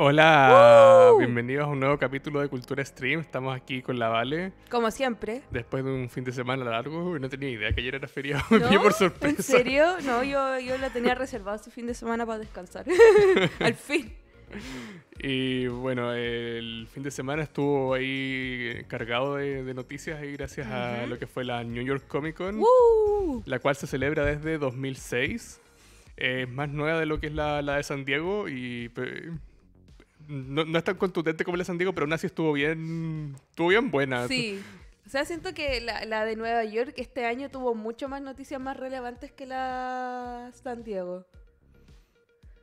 Hola, bienvenidos a un nuevo capítulo de Cultura Stream. Estamos aquí con la Vale. Como siempre. Después de un fin de semana largo, no tenía idea que ayer era feriado. ¿No? por sorpresa. ¿En serio? No, yo, la tenía reservado ese fin de semana para descansar. Al fin. Y bueno, el fin de semana estuvo ahí cargado de, noticias y gracias a lo que fue la New York Comic Con, la cual se celebra desde 2006. Es más nueva de lo que es la de San Diego y no, es tan contundente como la de San Diego, pero aún así estuvo bien, estuvo bien buena. Sí. O sea, siento que la, de Nueva York este año tuvo mucho más noticias más relevantes que la de San Diego.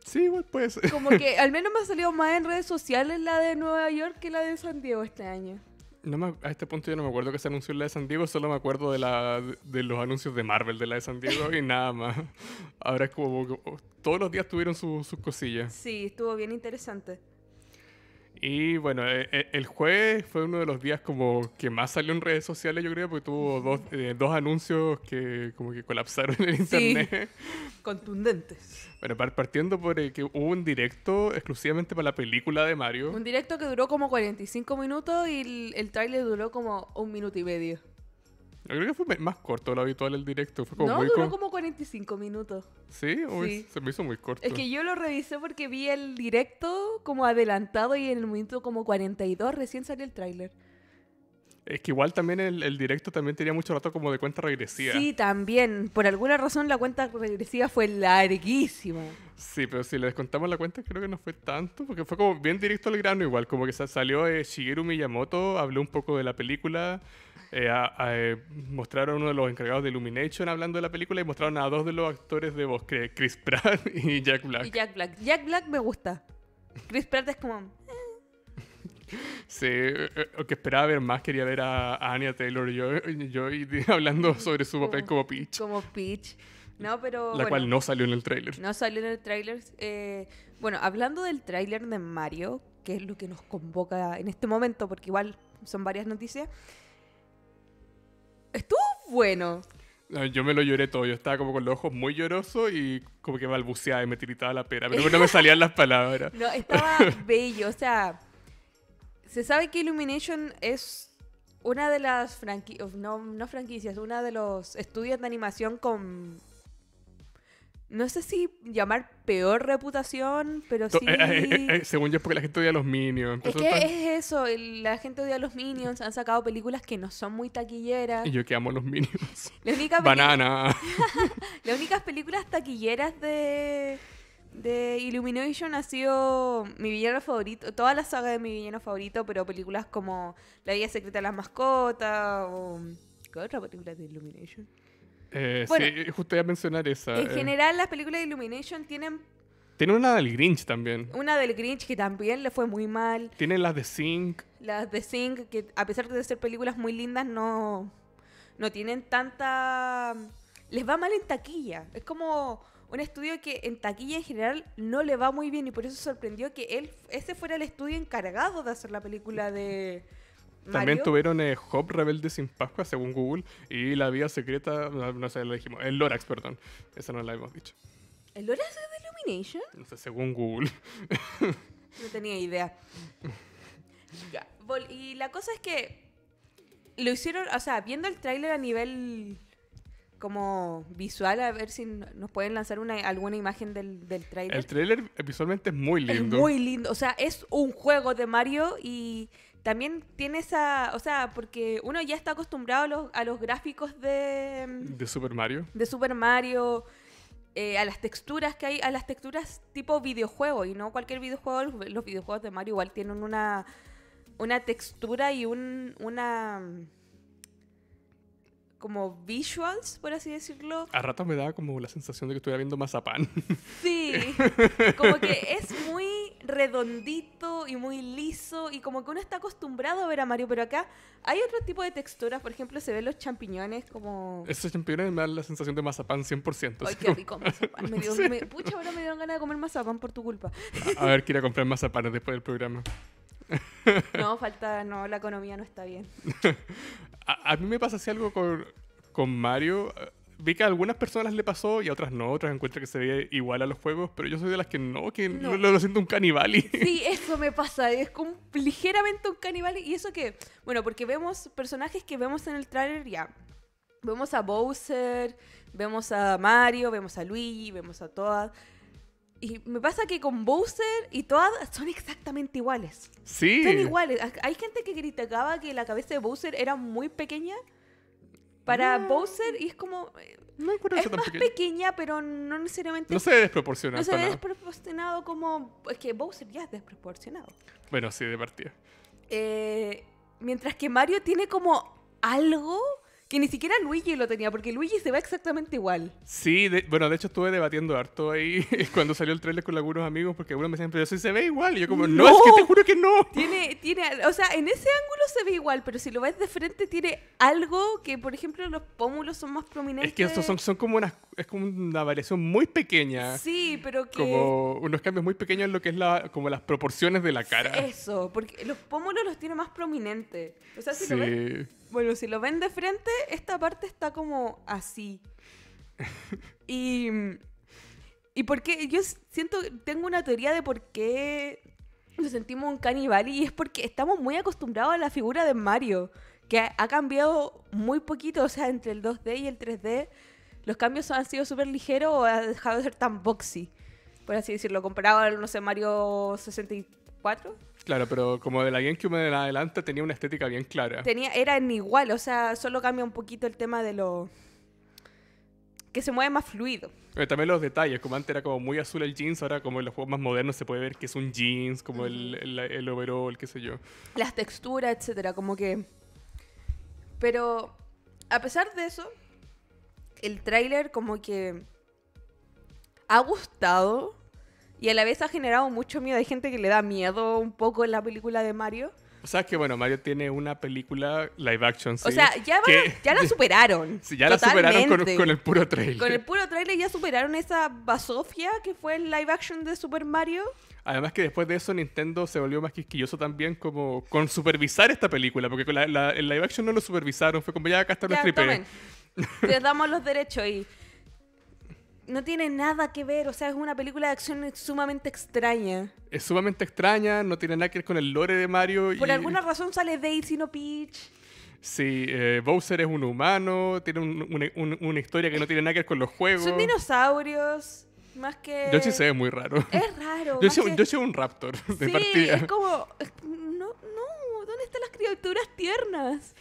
Sí, igual Como que al menos me ha salido más en redes sociales la de Nueva York que la de San Diego este año. a este punto yo no me acuerdo que se anunció la de San Diego, solo me acuerdo de, la, de los anuncios de Marvel de la de San Diego y nada más. Ahora es como, todos los días tuvieron sus cosillas. Sí, estuvo bien interesante. Y bueno, eh, eh, el jueves fue uno de los días como que más salió en redes sociales, yo creo, porque tuvo dos, eh, anuncios que como que colapsaron en el internet. contundentes. Bueno, partiendo por el que hubo un directo exclusivamente para la película de Mario. Un directo que duró como 45 minutos y el, el tráiler duró como un minuto y medio creo que fue más corto lo habitual el directo. no, duró como 45 minutos. ¿Sí? Se me hizo muy corto. Es que yo lo revisé porque vi el directo como adelantado y en el momento como 42 recién salió el tráiler. Es que igual también el, directo también tenía mucho rato como de cuenta regresiva. Sí, también. Por alguna razón la cuenta regresiva fue larguísima. Sí, pero si le descontamos la cuenta creo que no fue tanto, porque fue como bien directo al grano igual, como que salió eh, Shigeru Miyamoto, habló un poco de la película, eh, eh, mostraron a uno de los encargados de Illumination hablando de la película y mostraron a dos de los actores de voz, Chris Pratt y Jack Black. Jack Black. Jack Black me gusta. Chris Pratt es como... Eh. Sí, lo que esperaba ver más quería ver a Anya Taylor yo, yo hablando sobre su papel como, Peach. Como Peach. No, pero. La cual no salió en el tráiler. No salió en el tráiler. bueno, hablando del tráiler de Mario, que es lo que nos convoca en este momento, porque igual son varias noticias estuvo bueno. yo me lo lloré todo. Yo estaba como con los ojos muy llorosos y como que balbuceaba y me tiritaba la pera. Pero no me salían las palabras. No, estaba bello. O sea, se sabe que Illumination es una de las franquicias, no franquicias, una de los estudios de animación con no sé si llamar peor reputación, pero eh, eh, sí. Eh, según yo, es porque la gente odia a los Minions. Es que es eso, la gente odia a los Minions. Han sacado películas que no son muy taquilleras. Y yo que amo a los Minions. La Banana. Las únicas películas taquilleras de, de Illumination ha sido mi villano favorito, toda la saga de mi villano favorito, pero películas como La vida secreta de las mascotas o. ¿Qué otra película de Illumination? Eh, sí, justo iba a mencionar esa. En eh. general, las películas de Illumination tienen. Tienen una del Grinch también. Una del Grinch que también le fue muy mal. Tienen las de Zinc. Las de Sing que a pesar de ser películas muy lindas, no, no tienen tanta. Les va mal en taquilla. Es como un estudio que en taquilla en general no le va muy bien y por eso sorprendió que él ese fuera el estudio encargado de hacer la película de también tuvieron eh, Hop Rebelde sin Pascua, según Google, y La Vía Secreta, no, sé, la dijimos, el Lorax, perdón, esa no la hemos dicho. ¿El Lorax es de Illumination? No sé, según Google. no tenía idea. Y la cosa es que lo hicieron, o sea, viendo el tráiler a nivel como visual, a ver si nos pueden lanzar alguna imagen del, del tráiler. El tráiler visualmente es muy lindo. Es muy lindo, o sea, es un juego de Mario y también tiene esa, o sea, porque uno ya está acostumbrado a los, gráficos de... Mm, de Super Mario. De Super Mario, eh, a las texturas que hay, a las texturas tipo videojuego, y no cualquier videojuego, los videojuegos de Mario igual tienen una, una textura y un, una mm, como visuals, por así decirlo. A ratos me daba como la sensación de que estuviera viendo mazapán. Sí, como que es muy redondito y muy liso y como que uno está acostumbrado a ver a Mario, pero acá hay otro tipo de texturas, por ejemplo, se ven los champiñones como... Esos champiñones me dan la sensación de mazapán 100%. Ay, qué rico mazapán. Me me... Pucha, ahora me dieron ganas de comer mazapán por tu culpa. A, ver, quiero comprar mazapán después del programa. No, falta, no, la economía no está bien. A, mí me pasa así algo con, Mario vi que a algunas personas le pasó y a otras no, otras encuentran que se ve igual a los juegos, pero yo soy de las que no, que Lo, siento un canibali. Sí, eso me pasa, es ligeramente un canibali. ¿Y eso que Bueno, porque vemos personajes que vemos en el trailer, ya. Vemos a Bowser, vemos a Mario, vemos a Luigi, vemos a todas... Y me pasa que con Bowser y Toad son exactamente iguales. Sí. Son iguales. Hay gente que criticaba que la cabeza de Bowser era muy pequeña para Bowser y es como... No es más pequeña. pero no necesariamente... No se ve desproporcionado. No se ve desproporcionado como... Es que Bowser ya es desproporcionado. Bueno, sí, de partida. Eh, mientras que Mario tiene como algo que ni siquiera Luigi lo tenía, porque Luigi se ve exactamente igual. Sí, bueno, de hecho estuve debatiendo harto ahí cuando salió el trailer con algunos amigos, porque uno me decían, pero sí se ve igual. Y yo como, no, es que te juro que no. Tiene, tiene, o sea, en ese ángulo se ve igual, pero si lo ves de frente tiene algo que, por ejemplo, los pómulos son más prominentes. Es que son, son como unas, es una variación muy pequeña. Sí, pero que... Como unos cambios muy pequeños en lo que es la, como las proporciones de la cara. Eso, porque los pómulos los tiene más prominentes. O sea, si lo ves bueno, si lo ven de frente, esta parte está como así. y. Y porque yo siento, tengo una teoría de por qué nos sentimos un caníbal y es porque estamos muy acostumbrados a la figura de Mario, que ha cambiado muy poquito, o sea, entre el 2D y el 3D, los cambios han sido súper ligeros o ha dejado de ser tan boxy, por así decirlo, comparado al, no sé, Mario 64. Claro, pero como de la GameCube en adelante tenía una estética bien clara. Tenía, era igual, o sea, solo cambia un poquito el tema de lo... que se mueve más fluido. Eh, también los detalles, como antes era como muy azul el jeans, ahora como en los juegos más modernos se puede ver que es un jeans, como el, el, el overall, qué sé yo. Las texturas, etcétera, como que... Pero a pesar de eso, el tráiler como que ha gustado y a la vez ha generado mucho miedo. de gente que le da miedo un poco en la película de Mario. O sea, que bueno, Mario tiene una película live action. o sea, ya, ya la superaron. Sí, ya la superaron con, el puro trailer. Con el puro trailer ya superaron esa basofia que fue el live action de Super Mario. Además que después de eso Nintendo se volvió más quisquilloso también como con supervisar esta película, porque el live action no lo supervisaron, fue como ya acá hasta Ya, tomen, Les damos los derechos y no tiene nada que ver, o sea, es una película de acción sumamente extraña. Es sumamente extraña, no tiene nada que ver con el lore de Mario. Por alguna razón sale Daisy, no Peach. Sí, eh, Bowser es un humano, tiene una historia que no tiene nada que ver con los juegos. Son dinosaurios, más que... Yoshi se ve muy raro. Es raro. yo soy un raptor de partida. es como... No, no, ¿dónde están las criaturas tiernas?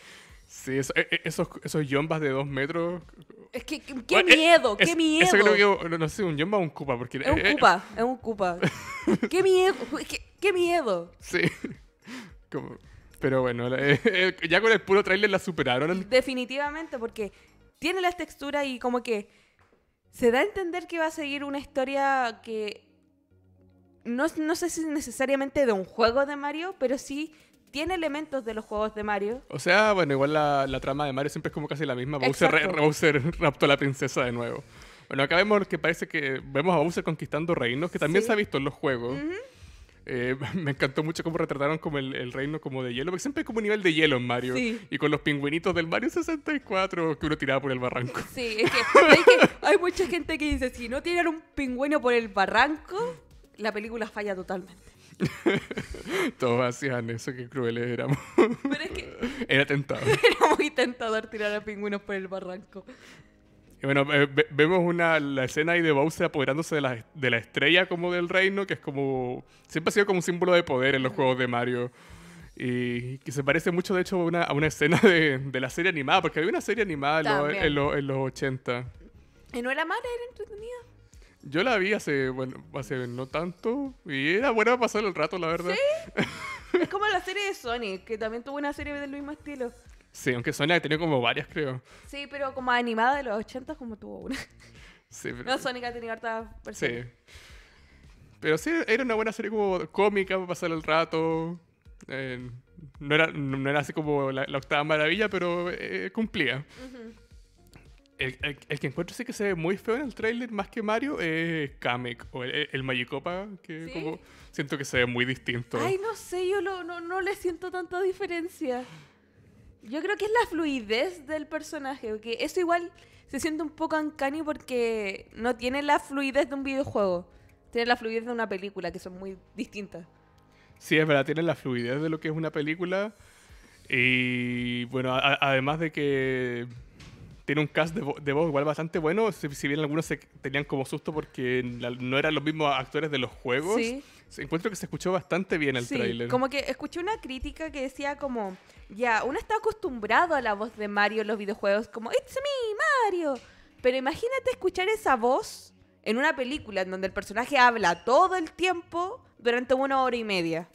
Sí, e, e, esos, esos yombas de dos metros. Es que, qué e, miedo, qué miedo. no sé, un yomba o un cupa. es un cupa, es un cupa. qué miedo, qué, miedo. Sí. pero bueno, ya con el puro trailer la superaron. Definitivamente, porque tiene la textura y como que se da a entender que va a seguir una historia que no, no sé si necesariamente de un juego de Mario, pero sí tiene elementos de los juegos de Mario. O sea, bueno, igual la, trama de Mario siempre es como casi la misma. Bowser, raptó a la princesa de nuevo. Bueno, acá vemos que parece que vemos a Bowser conquistando reinos, que también se ha visto en los juegos. Eh, me encantó mucho cómo retrataron como el, reino como de hielo, porque siempre hay como un nivel de hielo en Mario. Y con los pingüinitos del Mario 64 que uno tiraba por el barranco. Sí, es que hay mucha gente que dice, si no tiran un pingüino por el barranco, la película falla totalmente. Todos hacían eso, que crueles éramos. que... Era tentador. Era muy tentador tirar a pingüinos por el barranco. bueno, eh, vemos una, la escena ahí de Bowser apoderándose de la, estrella como del reino, que es como... Siempre ha sido como un símbolo de poder en los juegos de Mario y que se parece mucho de hecho a una, escena de, la serie animada, porque había una serie animada en, los 80. Y no era mala, era entretenida. Yo la vi hace, bueno, hace no tanto y era buena para pasar el rato, la verdad. ¿Sí? es como la serie de Sonic, que también tuvo una serie del mismo estilo. Sí, aunque Sonic tenido como varias, creo. Sí, pero como animada de los 80 como tuvo una. Sí, pero... No, Sonic ha tenido hartas Sí. Pero sí, era una buena serie como cómica para pasar el rato. Eh, no, era, así como la, octava maravilla, pero eh, cumplía. Ajá el, que encuentro sí que se ve muy feo en el tráiler, más que Mario, es Kamek o el, Magicopa, que como siento que se ve muy distinto. Ay, no sé, yo no, le siento tanta diferencia. Yo creo que es la fluidez del personaje, que eso igual se siente un poco uncanny porque no tiene la fluidez de un videojuego, tiene la fluidez de una película, que son muy distintas. Sí, es verdad, tiene la fluidez de lo que es una película. Y bueno, además de que tiene un cast de, voz igual bastante bueno. Si, bien algunos se tenían como susto porque no eran los mismos actores de los juegos. Sí. Encuentro que se escuchó bastante bien el sí, Como que escuché una crítica que decía como, ya, uno está acostumbrado a la voz de Mario en los videojuegos, como, It's me, Mario. Pero imagínate escuchar esa voz en una película en donde el personaje habla todo el tiempo durante una hora y media.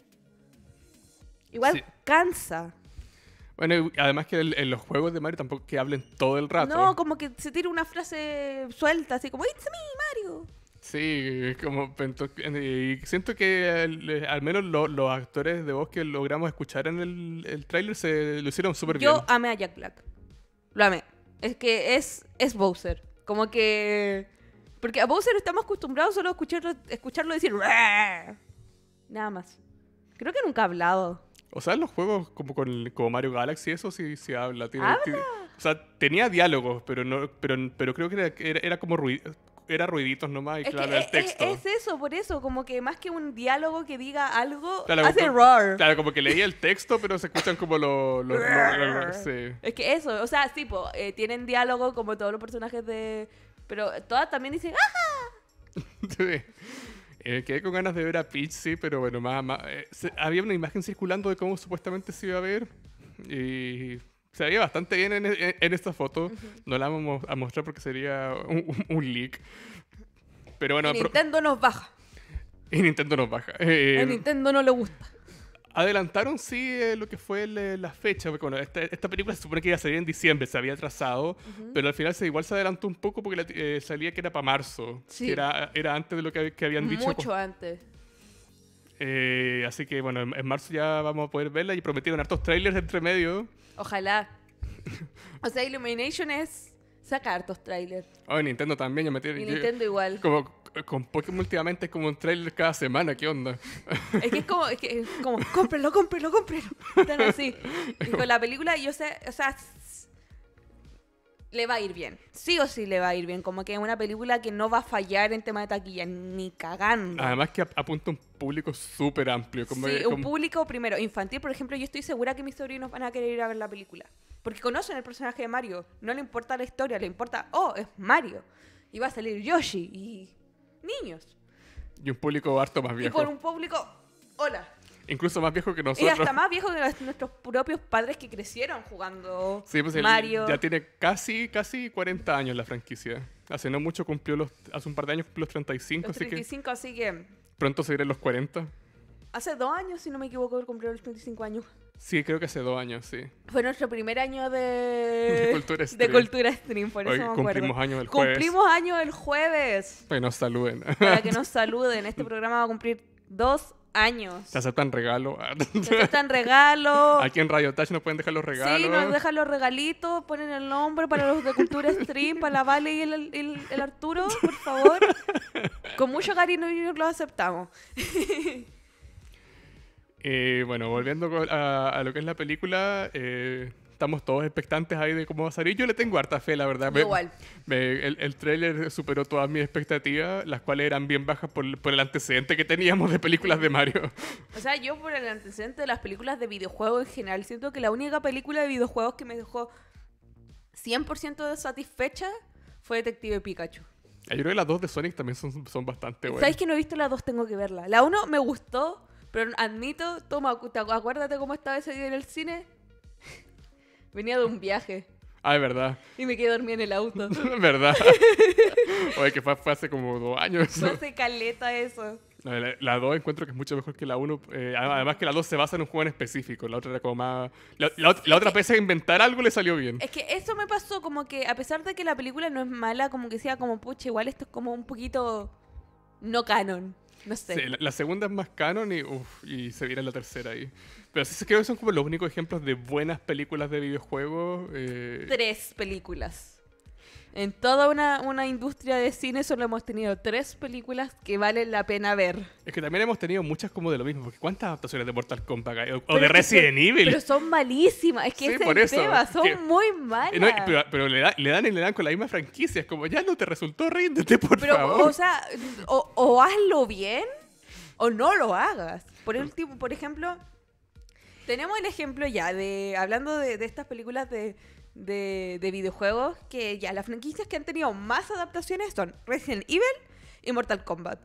Igual cansa. Bueno, además que en los juegos de Mario tampoco que hablen todo el rato. No, como que se tira una frase suelta, así como, It's me, Mario. Sí, como y siento que al menos los actores de voz que logramos escuchar en el, trailer, tráiler se lo hicieron súper bien. Yo amé a Jack Black. Lo amé. Es que es, es Bowser. Como que... Porque a Bowser estamos acostumbrados solo a escucharlo, escucharlo decir... Nada más. Creo que nunca ha hablado. O sea, en los juegos como, con, como Mario Galaxy, eso sí se habla. Ah. o sea, tenía diálogos, pero, no, pero, pero creo que era, como ruido era ruiditos nomás y es claro, el e, e, texto. Es, eso, por eso, como que más que un diálogo que diga algo, hace como, roar. Claro, como que leía el texto, pero se escuchan como los... Es que eso, o sea, tipo, eh, tienen diálogo como todos los personajes de... Pero todas también dicen sí. Eh, quedé con ganas de ver a Peach, sí, pero bueno, más, eh, había una imagen circulando de cómo supuestamente se iba a ver y se veía bastante bien en, esta foto. No la vamos a mostrar porque sería un, leak. Pero bueno, y Nintendo nos baja. Y Nintendo nos baja. Eh, a Nintendo no le gusta. Adelantaron, sí, eh, lo que fue eh, la fecha. Porque, bueno, esta, película se supone que iba a salir en diciembre, se había atrasado, pero al final igual se adelantó un poco porque la, eh, salía que era para marzo. era, era antes de lo que, habían dicho. Mucho antes. así que, bueno, en, marzo ya vamos a poder verla y prometieron hartos trailers entre medio. Ojalá. o sea, Illumination es saca hartos trailers. Oh, Nintendo también. ya metieron. y Nintendo igual. Como, con Pokémon últimamente es como un trailer cada semana, ¿qué onda? Es que es como, es que es como cómprelo cómprelo cómprelo así. Y con la película, yo sé, o sea, le va a ir bien. Sí o sí le va a ir bien. Como que es una película que no va a fallar en tema de taquilla, ni cagando. Además que apunta un público súper amplio. Como sí, un público primero, infantil. Por ejemplo, yo estoy segura que mis sobrinos van a querer ir a ver la película. Porque conocen el personaje de Mario. No le importa la historia, le importa, oh, es Mario. Y va a salir Yoshi. Y niños. Y un público harto más viejo. Y por un público, hola. Incluso más viejo que nosotros. Y hasta más viejo que nuestros propios padres que crecieron jugando pues Mario. Ya tiene casi, casi 40 años la franquicia. Hace no mucho cumplió los. Hace un par de años cumplió los 35. Los 35, así que. Así que... Pronto seguiré en los 40. Hace dos años, si no me equivoco, cumplió los 35 años. Sí, creo que hace dos años, sí. Fue nuestro primer año de, de, cultura, stream. de cultura stream, por eso me acuerdo. Cumplimos año el jueves. Cumplimos año jueves. que nos saluden. Para que nos saluden. Este programa va a cumplir dos años. Te aceptan regalo. Te aceptan regalo. Aquí en Radio Touch nos pueden dejar los regalos. Sí, nos dejan los regalitos, ponen el nombre para los de Cultura Stream, para la Vale y el, el, Arturo, por favor. Con mucho cariño lo aceptamos. Eh, bueno, volviendo a, lo que es la película, eh, estamos todos expectantes ahí de cómo va a salir. Yo le tengo harta fe, la verdad. Me, Igual. el, trailer superó todas mis expectativas, las cuales eran bien bajas por, el antecedente que teníamos de películas de Mario. O sea, yo por el antecedente de las películas de videojuegos en general, siento que la única película de videojuegos que me dejó 100% satisfecha fue Detective Pikachu. Yo creo que las dos de Sonic también son, son bastante buenas. ¿Sabes que no he visto las dos? Tengo que verla. La uno me gustó pero admito, toma, acuérdate cómo estaba ese día en el cine. Venía de un viaje. Ah, es verdad. Y me quedé dormida en el auto. verdad. Oye, que fue, hace como dos años. No Fue caleta eso. La dos encuentro que es mucho mejor que la uno. Eh, además que la dos se basa en un juego en específico. La otra era como más... La, otra pese a inventar algo le salió bien. Es que eso me pasó como que a pesar de que la película no es mala, como que sea como, pucha, igual esto es como un poquito no canon la, segunda es más canon y, se viene la tercera ahí. Pero sí creo que son como los únicos ejemplos de buenas películas de videojuegos. Eh, Tres películas. En toda una, industria de cine solo hemos tenido tres películas que valen la pena ver. Es que también hemos tenido muchas como de lo mismo, porque ¿cuántas adaptaciones de Portal Kombat O, de Resident Evil. Pero son malísimas, es que sí, son muy eh, malas. pero, le, dan y le dan con la misma franquicia, es como ya no te resultó, ríndete, por pero, favor. O sea, o, hazlo bien o no lo hagas. Por, último, por ejemplo, tenemos el ejemplo ya de, hablando de estas películas de de, videojuegos que ya las franquicias que han tenido más adaptaciones son Resident Evil y Mortal Kombat.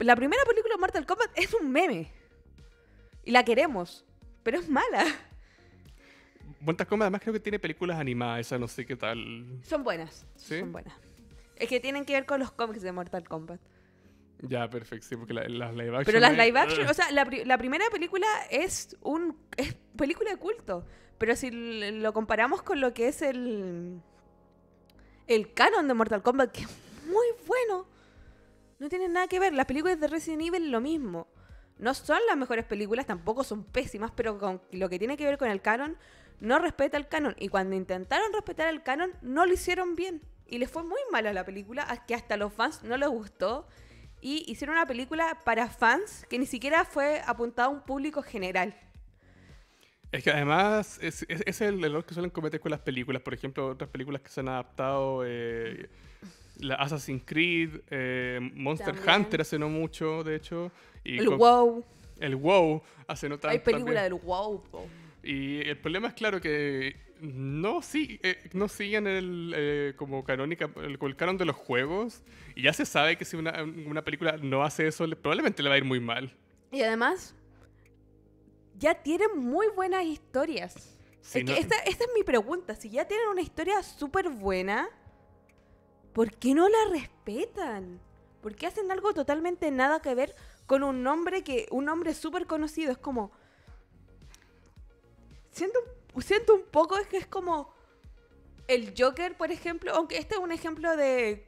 La primera película de Mortal Kombat es un meme. Y la queremos, pero es mala. Mortal Kombat además creo que tiene películas animadas, no sé qué tal. Son buenas. Son buenas. Es que tienen que ver con los cómics de Mortal Kombat. Ya, perfecto, sí, porque las live action. Pero las live action, o sea, la, la, primera película es un es película de culto, pero si lo comparamos con lo que es el el canon de Mortal Kombat, que es muy bueno, no tiene nada que ver. Las películas de Resident Evil lo mismo. No son las mejores películas, tampoco son pésimas, pero con lo que tiene que ver con el canon, no respeta el canon. Y cuando intentaron respetar el canon, no lo hicieron bien. Y les fue muy mal a la película, que hasta a los fans no les gustó y hicieron una película para fans que ni siquiera fue apuntada a un público general. Es que además es, es, el error que suelen cometer con las películas. Por ejemplo, otras películas que se han adaptado, eh, la Assassin's Creed, eh, Monster Hunter hace no mucho, de hecho. el WoW. El Wow hace no tanto. Hay películas del WoW. Y el problema es claro que no, sí, eh, no siguen el, eh, como canónica, el, el, canon de los juegos. Y ya se sabe que si una, película no hace eso, probablemente le va a ir muy mal. Y además, ya tienen muy buenas historias. es que esta, es mi pregunta. Si ya tienen una historia súper buena, ¿por qué no la respetan? ¿Por qué hacen algo totalmente nada que ver con un nombre que un nombre súper conocido? Es como... Siento un siento un poco es que es como el Joker, por ejemplo, aunque este es un ejemplo de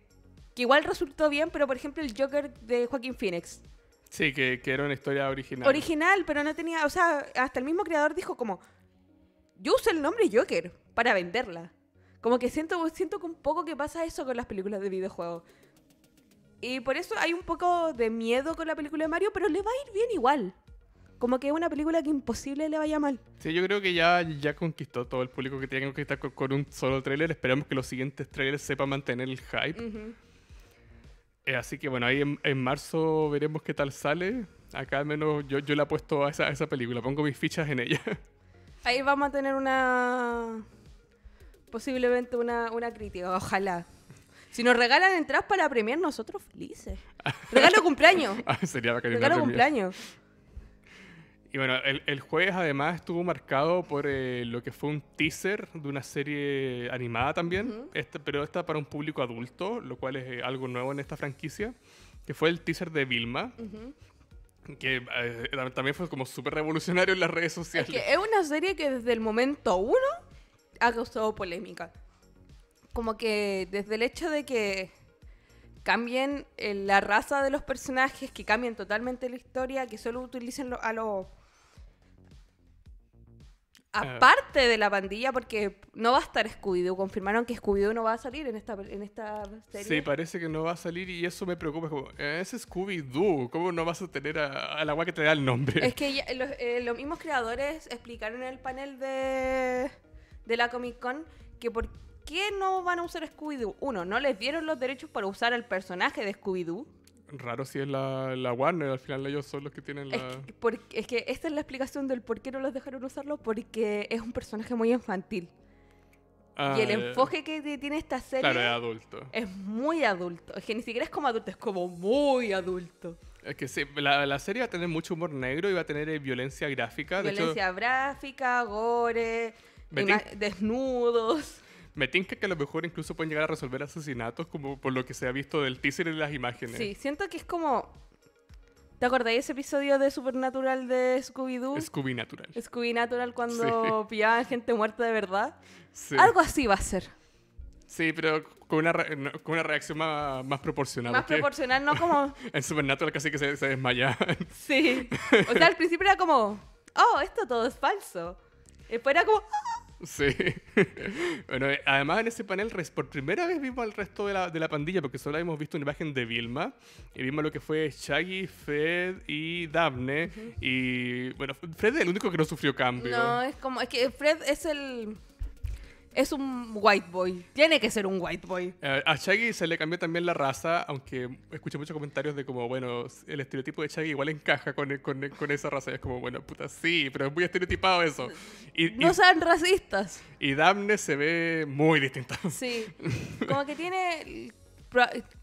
que igual resultó bien, pero por ejemplo el Joker de Joaquín Phoenix. Sí, que, era una historia original. Original, pero no tenía, o sea, hasta el mismo creador dijo como, yo uso el nombre Joker para venderla. Como que siento, siento un poco que pasa eso con las películas de videojuegos. Y por eso hay un poco de miedo con la película de Mario, pero le va a ir bien igual como que es una película que imposible le vaya mal. Sí, yo creo que ya, ya conquistó todo el público que tiene que conquistar con, un solo tráiler. Esperamos que los siguientes trailers sepan mantener el hype. Eh, así que bueno, ahí en, marzo veremos qué tal sale. Acá al menos yo, yo le apuesto a esa, esa película, pongo mis fichas en ella. Ahí vamos a tener una... Posiblemente una, una crítica, ojalá. Si nos regalan entradas para premiar, nosotros felices. Regalo cumpleaños. Ah, sería bacán. Regalo cumpleaños. Y bueno, el, jueves además estuvo marcado por eh, lo que fue un teaser de una serie animada también, pero esta para un público adulto, lo cual es eh, algo nuevo en esta franquicia, que fue el teaser de Vilma. que eh, también fue como súper revolucionario en las redes sociales. Es, que es una serie que desde el momento uno ha causado polémica. Como que desde el hecho de que cambien la raza de los personajes, que cambien totalmente la historia, que solo utilicen a los Ah. aparte de la pandilla, porque no va a estar Scooby-Doo. Confirmaron que Scooby-Doo no va a salir en esta, en esta serie. Sí, parece que no va a salir y eso me preocupa. Es, eh, Scooby-Doo, ¿cómo no vas a tener a, la agua que te da el nombre? Es que eh, los, mismos creadores explicaron en el panel de, de la Comic Con que por qué no van a usar Scooby-Doo. Uno, no les dieron los derechos para usar el personaje de Scooby-Doo raro si es la, la, Warner, al final ellos son los que tienen la... Es que, esta es la explicación del por qué no los dejaron usarlo, porque es un personaje muy infantil. Ah, y el eh, enfoque que tiene esta serie claro, es, adulto. es muy adulto. Es que ni siquiera es como adulto, es como muy adulto. Es que sí, la, serie va a tener mucho humor negro y va a tener eh, violencia gráfica. Violencia gráfica, gore, desnudos. Me tinca que a lo mejor incluso pueden llegar a resolver asesinatos, como por lo que se ha visto del teaser y las imágenes. Sí, siento que es como. ¿Te acordáis ese episodio de Supernatural de Scooby-Doo? Scooby Natural. Scooby Natural cuando pillaban gente muerta de verdad. Sí. Algo así va a ser. Sí, pero con una, con una reacción más, más proporcional. Más proporcional, no como... en Supernatural casi que se, se sí. O sea, al principio era como, oh, esto todo es falso. después era como, ah, Sí. bueno, eh, además en ese panel por primera vez vimos al resto de la, de la pandilla, porque solo habíamos visto una imagen de Vilma, y vimos lo que fue Shaggy, Fred y Daphne, y bueno, Fred es el único que no sufrió cambio. No, es como, es que Fred es el es un white boy. Tiene que ser un white boy. Eh, a Shaggy se le cambió también la raza, aunque escuché muchos comentarios de como, bueno, el estereotipo de Shaggy igual encaja con, con, con esa raza. Y es como, bueno, puta, sí, pero es muy estereotipado eso. no sean racistas. Y Damne se ve muy distinta. Sí. Como que tiene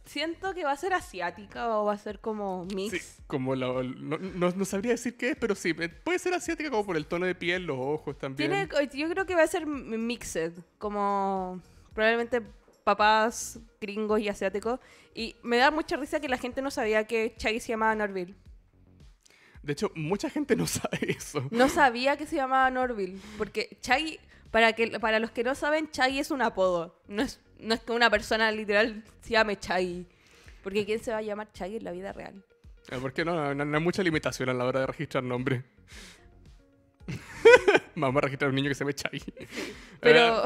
siento que va a ser asiática o va a ser como mix. Sí, como no, sabría decir qué es, pero sí, eh, puede ser asiática como por el tono de piel, los ojos también. yo creo que va a ser mixed, como probablemente papás gringos y asiáticos. Y me da mucha risa que la gente no sabía que Chai se llamaba Norville. De hecho, mucha gente no sabe eso. No sabía que se llamaba Norville, porque Chai, para, que, para los que no saben, Chai es un apodo, no es no es que una persona literal se llame Chagui. Porque ¿quién se va a llamar Chagui en la vida real? Eh, Porque no, no, no hay mucha limitación a la hora de registrar nombre. Vamos a registrar a un niño que se llama Chaggy. Pero... Ah,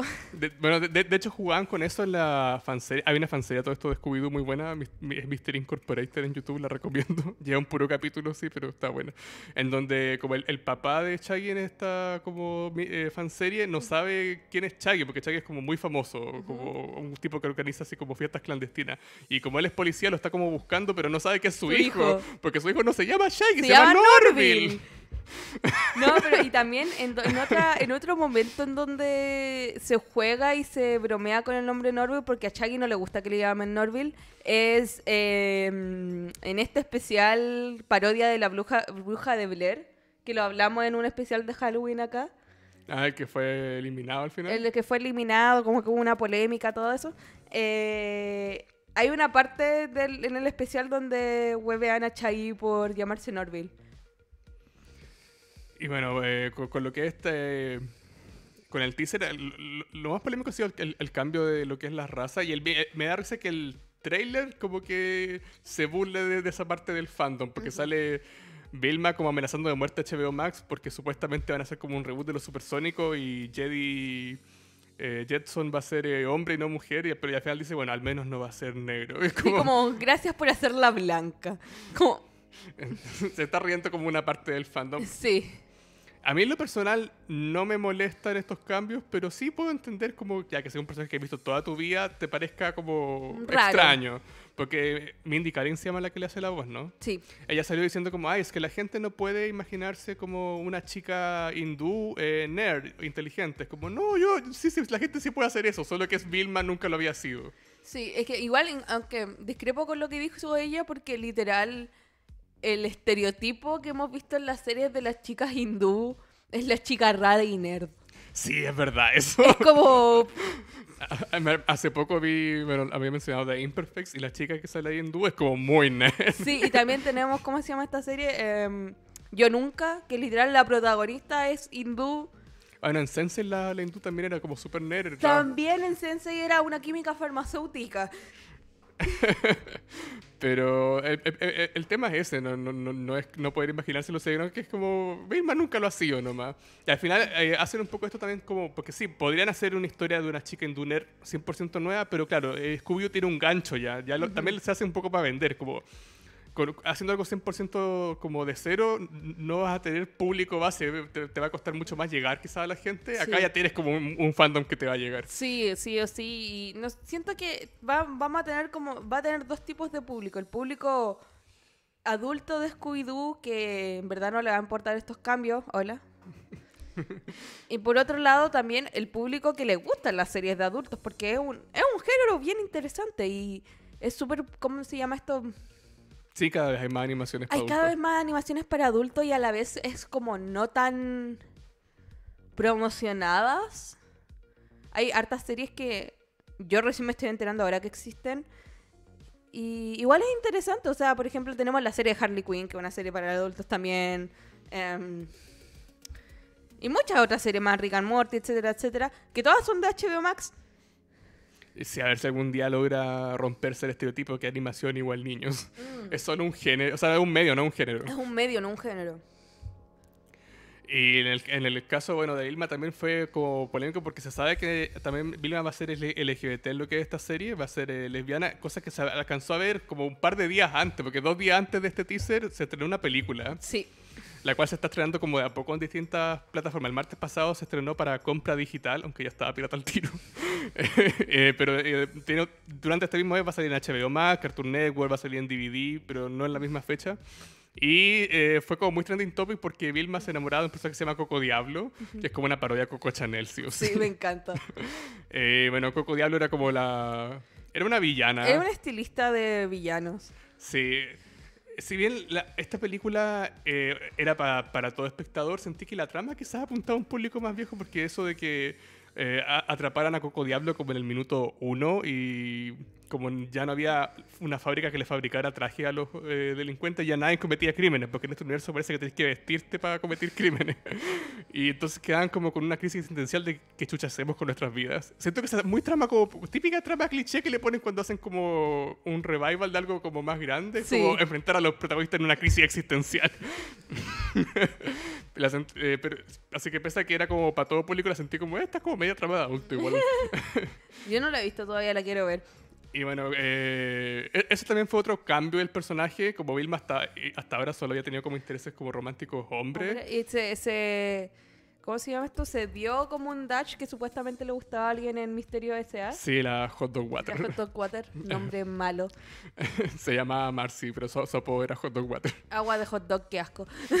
bueno, de, hecho jugaban con eso en la fanserie. Había una fanserie todo esto de Scooby-Doo muy buena. Es Mystery Incorporated en YouTube, la recomiendo. Lleva un puro capítulo, sí, pero está buena. En donde como el, papá de Chaggy en esta como eh, fanserie no sabe quién es Chaggy, porque Chaggy es como muy famoso, como un tipo que organiza así como fiestas clandestinas. Y como él es policía, lo está como buscando, pero no sabe que es su, hijo, Porque su hijo no se llama Chaggy, se, llama, Norville. No, pero y también en otro momento en donde se juega y se bromea con el nombre Norville, porque a Chaggy no le gusta que le llamen Norville, es em, en este especial parodia de la bruja, bruja de Blair, que lo hablamos en un especial de Halloween acá. Ah, el que fue eliminado al final. El que fue eliminado, como que hubo una polémica, todo eso. Eh, hay una parte en el especial donde huevean a Chagui por llamarse Norville. Y bueno, eh, con, lo que este. Con el teaser, lo, más polémico ha sido el, cambio de lo que es la raza. Y el, me da risa que el trailer, como que se burle de, esa parte del fandom, porque sale. Vilma como amenazando de muerte a HBO Max porque supuestamente van a ser como un reboot de los supersónicos y Jedi eh, Jetson va a ser eh, hombre y no mujer, y, pero al final dice, bueno, al menos no va a ser negro. Es como, como gracias por hacerla blanca. Se está riendo como una parte del fandom. Sí. A mí en lo personal no me molestan estos cambios, pero sí puedo entender como, ya que soy un personaje que he visto toda tu vida, te parezca como extraño. Porque Mindy Karen se llama la que le hace la voz, ¿no? Sí. Ella salió diciendo como, ay, es que la gente no puede imaginarse como una chica hindú, eh, nerd, inteligente. como, no, yo, sí, sí, la gente sí puede hacer eso, solo que es Vilma nunca lo había sido. Sí, es que igual, aunque discrepo con lo que dijo ella, porque literal el estereotipo que hemos visto en las series de las chicas hindú es la chica rara y nerd. Sí, es verdad, eso. como... Hace poco vi, había mencionado The Imperfects y la chica que sale ahí hindú es como muy nerd. Sí, y también tenemos, ¿cómo se llama esta serie? Em, Yo Nunca, que literal la protagonista es hindú. Bueno, ah, en Sensei la, hindú también era como super nerd. También en Sensei era una química farmacéutica. Pero el, tema es ese, no, no, no, es no poder los sino que es como, Vilma nunca lo ha sido nomás. Y al final eh, hacen un poco esto también como, porque sí, podrían hacer una historia de una chica en Duner 100% nueva, pero claro, eh, Scooby tiene un gancho ya, ya también se hace un poco para vender, como haciendo algo 100% como de cero, no vas a tener público base, te, va a costar mucho más llegar quizás a la gente. Acá ya tienes como un, fandom que te va a llegar. Sí, sí o sí. siento que va, vamos a tener como, va a tener dos tipos de público. El público adulto de Scooby-Doo, que en verdad no le va a importar estos cambios. Hola. y por otro lado también el público que le gustan las series de adultos, porque es un, es un género bien interesante y es súper, ¿cómo se llama esto? Sí, cada vez hay más animaciones para Hay cada vez más animaciones para adultos y a la vez es como no tan promocionadas. Hay hartas series que yo recién me estoy enterando ahora que existen. Y igual es interesante, o sea, por ejemplo, tenemos la serie de Harley Quinn, que es una serie para adultos también. Em, y muchas otras series más, Rick and Morty, etcétera, etcétera, que todas son de HBO Max si a ver si algún día logra romperse el estereotipo que animación igual niños. Mm. Es solo un género, o sea, es un medio, no un género. Es un medio, no un género. Y en el, caso, bueno, de Vilma también fue como polémico porque se sabe que también Vilma va a ser LGBT en lo que es esta serie, va a ser eh, lesbiana, cosa que se alcanzó a ver como un par de días antes, porque dos días antes de este teaser se estrenó una película. Sí la cual se está estrenando como de a poco en distintas plataformas. El martes pasado se estrenó para compra digital, aunque ya estaba pirata al tiro. Eh, eh, pero eh, tiene, durante este mismo mes va a salir en HBO Max, Cartoon Network, va a salir en DVD, pero no en la misma fecha. Y fue como muy trending topic porque Vilma se enamorado de un personaje que se llama Coco Diablo, que es como una parodia a Coco Chanel, sí Sí, me encanta. bueno, Coco Diablo era como la... Era una villana. Era una estilista de villanos. Sí si bien esta película eh, era para todo espectador, sentí que la trama quizás apuntaba a un público más viejo porque eso de que eh, atraparan a Coco Diablo como en el minuto uno y como ya no había una fábrica que le fabricara traje a los eh, delincuentes, ya nadie cometía crímenes, porque en este universo parece que tienes que vestirte para cometer crímenes. y entonces quedan como con una crisis existencial de qué chucha hacemos con nuestras vidas. Siento que es muy trama, como típica trama cliché que le ponen cuando hacen como un revival de algo como más grande, como enfrentar a los protagonistas en una crisis existencial. Eh, así que pese que era como para todo público, la sentí como, esta como media trama de igual. Yo no la he visto todavía, la quiero ver. Y bueno, eso eh, e-, ese también fue otro cambio del personaje. Como Vilma hasta, eh, hasta ahora solo había tenido como intereses como románticos hombres. Y se, ¿Cómo se llama esto? Se dio como un Dutch que supuestamente le gustaba a alguien en Misterio S.A. Sí, la Hot Dog Water. La Hot Dog Water, nombre malo. se llamaba Marcy, pero su era Hot Dog Water. Agua de hot dog, qué asco.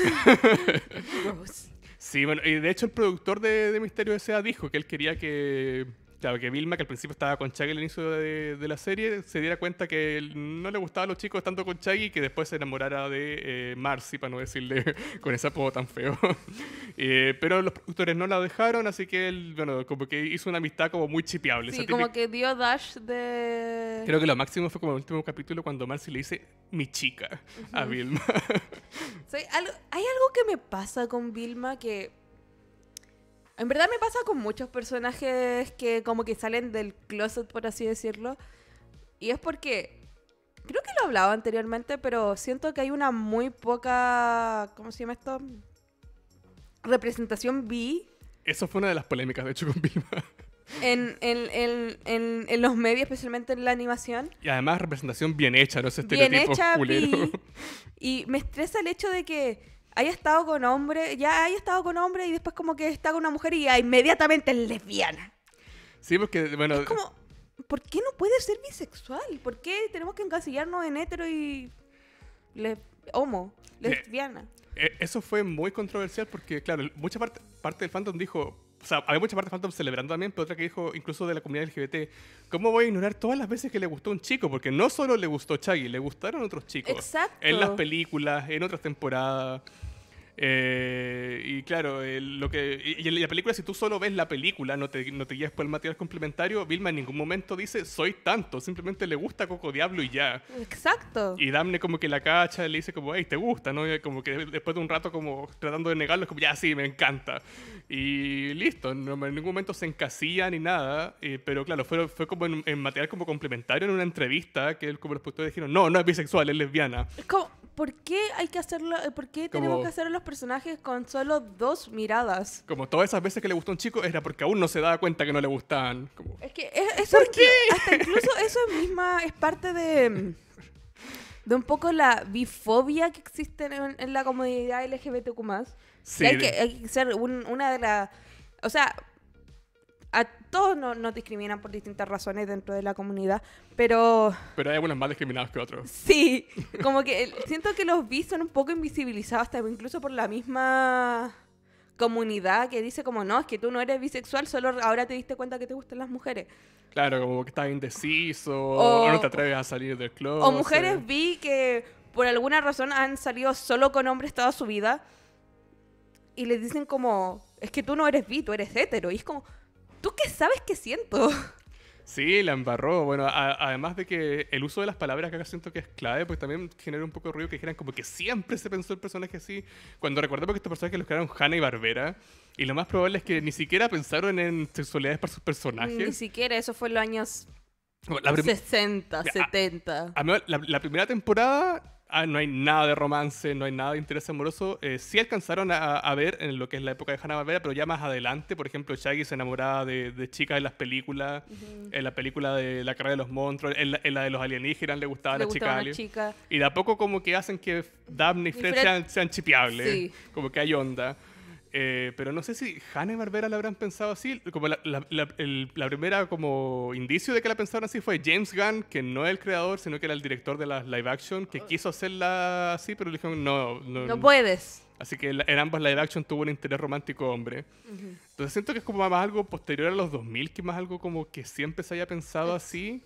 sí, bueno, y de hecho el productor de, de Misterio S.A. dijo que él quería que Claro, que Vilma, que al principio estaba con Chaggy al inicio de, la serie, se diera cuenta que no le gustaban los chicos tanto con Chaggy y que después se enamorara de eh, Marcy, para no decirle con ese apodo tan feo. Eh, pero los productores no la dejaron, así que él, bueno, como que hizo una amistad como muy chipeable. Sí, como que dio dash de... Creo que lo máximo fue como el último capítulo cuando Marcy le dice mi chica a Vilma. hay algo que me pasa con Vilma que en verdad me pasa con muchos personajes que como que salen del closet, por así decirlo. Y es porque, creo que lo hablaba anteriormente, pero siento que hay una muy poca, ¿cómo se llama esto? Representación bi. Eso fue una de las polémicas, de hecho, con Bima. En, los medios, especialmente en la animación. Y además representación bien hecha, no este bien hecha, culero. y me estresa el hecho de que haya estado con hombre, ya haya estado con hombre y después como que está con una mujer y ya inmediatamente es lesbiana. Sí, porque, bueno... Es como, ¿por qué no puede ser bisexual? ¿Por qué tenemos que encasillarnos en hetero y homo, lesbiana? Eh, eso fue muy controversial porque, claro, mucha parte, parte del fandom dijo, o sea, había mucha parte de Phantom celebrando también, pero otra que dijo incluso de la comunidad LGBT, ¿cómo voy a ignorar todas las veces que le gustó un chico? Porque no solo le gustó Chagui, le gustaron otros chicos. Exacto. En las películas, en otras temporadas. Eh, y claro, lo que, la película, si tú solo ves la película, no te, no te guías por el material complementario, Vilma en ningún momento dice, soy tanto, simplemente le gusta Coco Diablo y ya. Exacto. Y Damne como que la cacha, le dice como, hey, te gusta, ¿no? como que después de un rato como tratando de negarlo, es como, ya, sí, me encanta. Y listo, en ningún momento se encasilla ni nada, eh, pero claro, fue, fue como en, material como complementario en una entrevista que él, como los dijeron, no, no es bisexual, es lesbiana. como ¿por qué hay que hacerlo? Eh, ¿Por qué tenemos que hacer a los personajes con solo dos miradas? Como todas esas veces que le gustó un chico era porque aún no se daba cuenta que no le gustaban. Es que eso incluso eso misma es parte de de un poco la bifobia que existe en, la comunidad LGBTQ+. sí, Hay que, ser una de las... O sea, todos nos, discriminan por distintas razones dentro de la comunidad, pero... Pero hay algunos más discriminados que otros. Sí, como que siento que los bis son un poco invisibilizados, hasta incluso por la misma comunidad que dice como, no, es que tú no eres bisexual, solo ahora te diste cuenta que te gustan las mujeres. Claro, como que estás indeciso, o, no te atreves a salir del club. O mujeres vi que por alguna razón han salido solo con hombres toda su vida y les dicen como, es que tú no eres bi, tú eres hetero. Y es como, ¿Tú qué sabes que siento? Sí, la embarró. Bueno, además de que el uso de las palabras que acá siento que es clave, pues también genera un poco de ruido que dijeran como que siempre se pensó el personaje así. Cuando recordemos que estos personajes los crearon Hannah y Barbera, y lo más probable es que ni siquiera pensaron en sexualidades para sus personajes. Ni siquiera, eso fue en los años 60, 70. A, la, la primera temporada Ah, no hay nada de romance, no hay nada de interés amoroso. Eh, sí alcanzaron a, ver en lo que es la época de Hanna Barbera, pero ya más adelante, por ejemplo, Shaggy se enamoraba de, chicas en las películas, en la película de La carrera de los monstruos, en la, de los alienígenas le gustaba le la chica, chicas. Y de a poco como que hacen que Daphne y Fred, sean, chipeables, como que hay onda. Eh, pero no sé si Hanna y Barbera la habrán pensado así. Como la, primera como indicio de que la pensaron así fue James Gunn, que no es el creador, sino que era el director de la live action, que quiso hacerla así, pero le dijeron no, no. puedes. Así que en ambas live action tuvo un interés romántico hombre. Entonces siento que es como más algo posterior a los 2000, que más algo como que siempre se haya pensado así.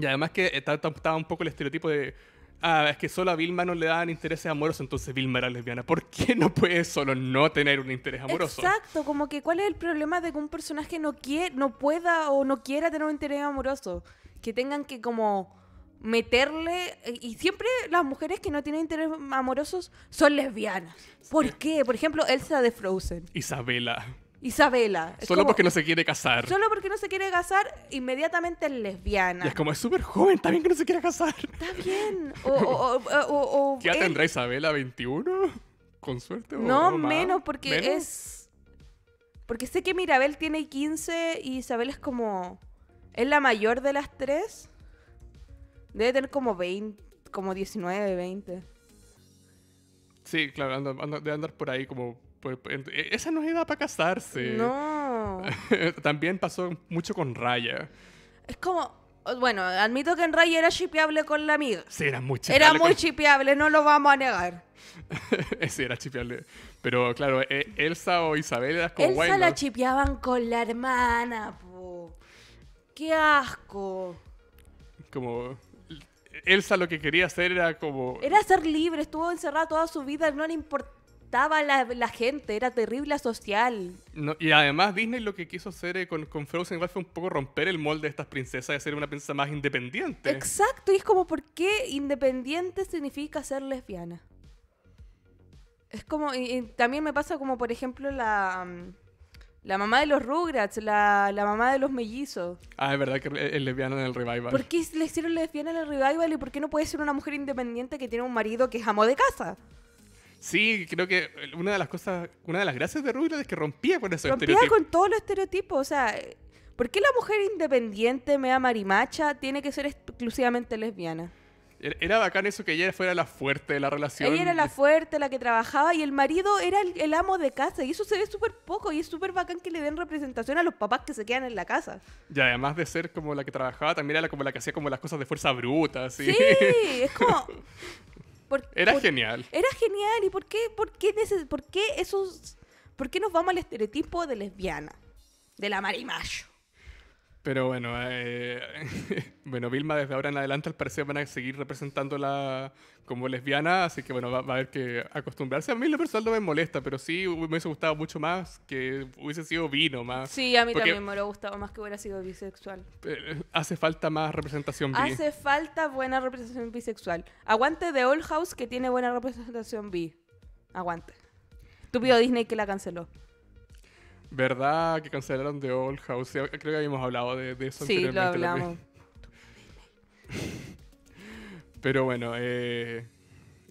Y además que eh, estaba un poco el estereotipo de Ah, es que solo a Vilma no le daban intereses amorosos, entonces Vilma era lesbiana. ¿Por qué no puede solo no tener un interés amoroso? Exacto, como que ¿cuál es el problema de que un personaje no, quiere, no pueda o no quiera tener un interés amoroso? Que tengan que como meterle... Eh, y siempre las mujeres que no tienen interés amorosos son lesbianas. ¿Por qué? Por ejemplo, Elsa de Frozen. Isabela. Isabela. solo porque no se quiere casar. Solo porque no se quiere casar, inmediatamente es lesbiana. es como, es súper joven, está bien que no se quiera casar. Está bien. O, ¿Ya tendrá Isabela 21? Con suerte. no, menos, porque es... Porque sé que Mirabel tiene 15 y Isabel es como... Es la mayor de las tres. Debe tener como 20, como 19, 20. Sí, claro, debe andar por ahí como pues, pues, e-, esa no es para casarse. No. También pasó mucho con Raya. Es como, bueno, admito que en Raya era chipeable con la amiga. Sí, era muy chipeable. Era muy chipeable, no lo vamos a negar. sí, era chipeable. Pero claro, e-, Elsa o Isabel eran como Elsa la chipeaban con la hermana, po. Qué asco. Como. Elsa lo que quería hacer era como. Era ser libre, estuvo encerrada toda su vida, no le importaba estaba la, gente, era terrible social. y además Disney lo que quiso hacer eh, con, Frozen fue un poco romper el molde de estas princesas y hacer una princesa más independiente. Exacto, y es como por qué independiente significa ser lesbiana. Es como, y, también me pasa como por ejemplo la, mm, la mamá de los Rugrats, la, la mamá de los mellizos. Ah, es verdad que es lesbiana en el revival. ¿Por qué le hicieron lesbiana en el revival y por qué no puede ser una mujer independiente que tiene un marido que es amo de casa? Sí, creo que una de las cosas, una de las gracias de ruido es que rompía con estereotipo. rompía con todos los estereotipos, o sea, ¿por qué la mujer independiente, mea marimacha, tiene que ser exclusivamente lesbiana? Era bacán eso que ella fuera la fuerte de la relación. Ella era la fuerte, la que trabajaba, y el marido era el, amo de casa. Y eso se ve súper poco, y es súper bacán que le den representación a los papás que se quedan en la casa. Y además de ser como la que trabajaba, también era como la que hacía como las cosas de fuerza bruta, sí. Sí, es como... era genial. Era genial. ¿Y por qué, por qué, por qué esos, por qué nos vamos al estereotipo de lesbiana? De la marimacho. Pero bueno, eh, bueno, Vilma desde ahora en adelante al parecer van a seguir representándola como lesbiana, así que bueno, va, a haber que acostumbrarse. A mí lo personal no me molesta, pero sí me hubiese gustado mucho más que hubiese sido vino más. Sí, a mí también me lo gustaba más que hubiera sido bisexual. Eh, hace falta más representación bi. Hace falta buena representación bisexual. Aguante de Old House que tiene buena representación bi. Aguante. a Disney que la canceló. ¿Verdad que cancelaron The Old House? Creo que habíamos hablado de, eso anteriormente. Sí, lo hablamos. Pero bueno, eh,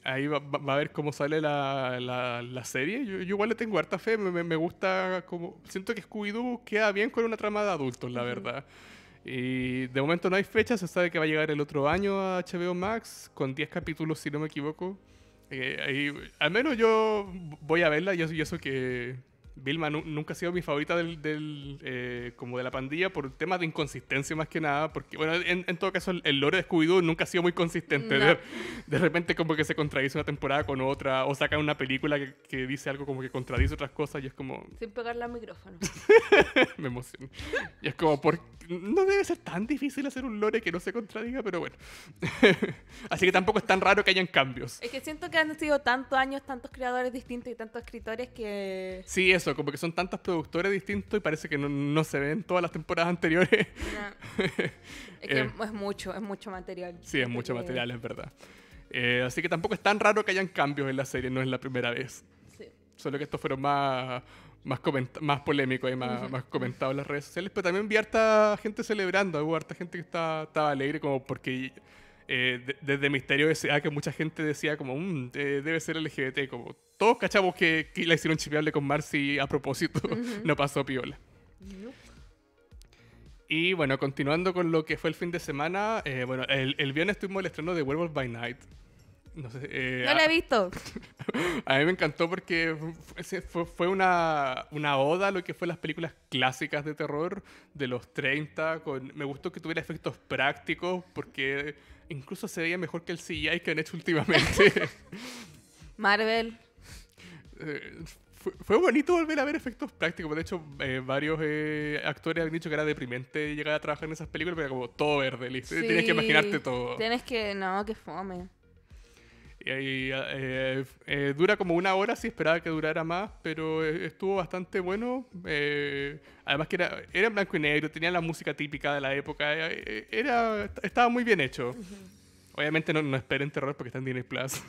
ahí va, a ver cómo sale la, la, serie. Yo, igual le tengo harta fe, me, me gusta como... Siento que Scooby-Doo queda bien con una trama de adultos, la verdad. Y de momento no hay fecha, se sabe que va a llegar el otro año a HBO Max, con 10 capítulos si no me equivoco. Eh, ahí, al menos yo voy a verla yo soy y eso que Vilma nunca ha sido mi favorita del, eh, como de la pandilla por temas de inconsistencia más que nada, porque bueno, en, todo caso el, lore de Scooby-Doo nunca ha sido muy consistente. De, repente como que se contradice una temporada con otra, o sacan una película que, dice algo como que contradice otras cosas y es como... Sin pegarle al micrófono. Me emociona. Y es como, por... no debe ser tan difícil hacer un lore que no se contradiga, pero bueno. Así que tampoco es tan raro que hayan cambios. Es que siento que han sido tantos años, tantos creadores distintos y tantos escritores que... Sí, es como que son tantas productores distintos y parece que no, se ven todas las temporadas anteriores. es que eh, es mucho, es mucho material. Sí, es mucho material, es verdad. Eh, así que tampoco es tan raro que hayan cambios en la serie, no es la primera vez. Solo que estos fueron más, más, más polémicos y más, comentados en las redes sociales. Pero también vi harta gente celebrando, hubo harta gente que estaba, estaba alegre como porque... Eh, desde Misterio S.A. que mucha gente decía como, mm, debe ser LGBT, como todos cachamos que, que la hicieron chipeable con Marcy a propósito. No pasó piola. Y bueno, continuando con lo que fue el fin de semana, eh, bueno, el, viernes tuvimos el estreno de Werewolf by Night. No, sé, eh, he visto. a mí me encantó porque fue, una, oda lo que fue las películas clásicas de terror de los 30. Con, me gustó que tuviera efectos prácticos porque incluso se veía mejor que el CGI que han hecho últimamente. Marvel. Eh, fue, bonito volver a ver efectos prácticos. De hecho, eh, varios eh, actores han dicho que era deprimente llegar a trabajar en esas películas, pero era como todo verde, listo. tienes que imaginarte todo. Tienes que. No, que fome. dura como una hora, sí esperaba que durara más, pero estuvo bastante bueno. además que era, en blanco y negro, tenía la música típica de la época, era, estaba muy bien hecho. Obviamente no, no, esperen terror porque están en Disney Plus.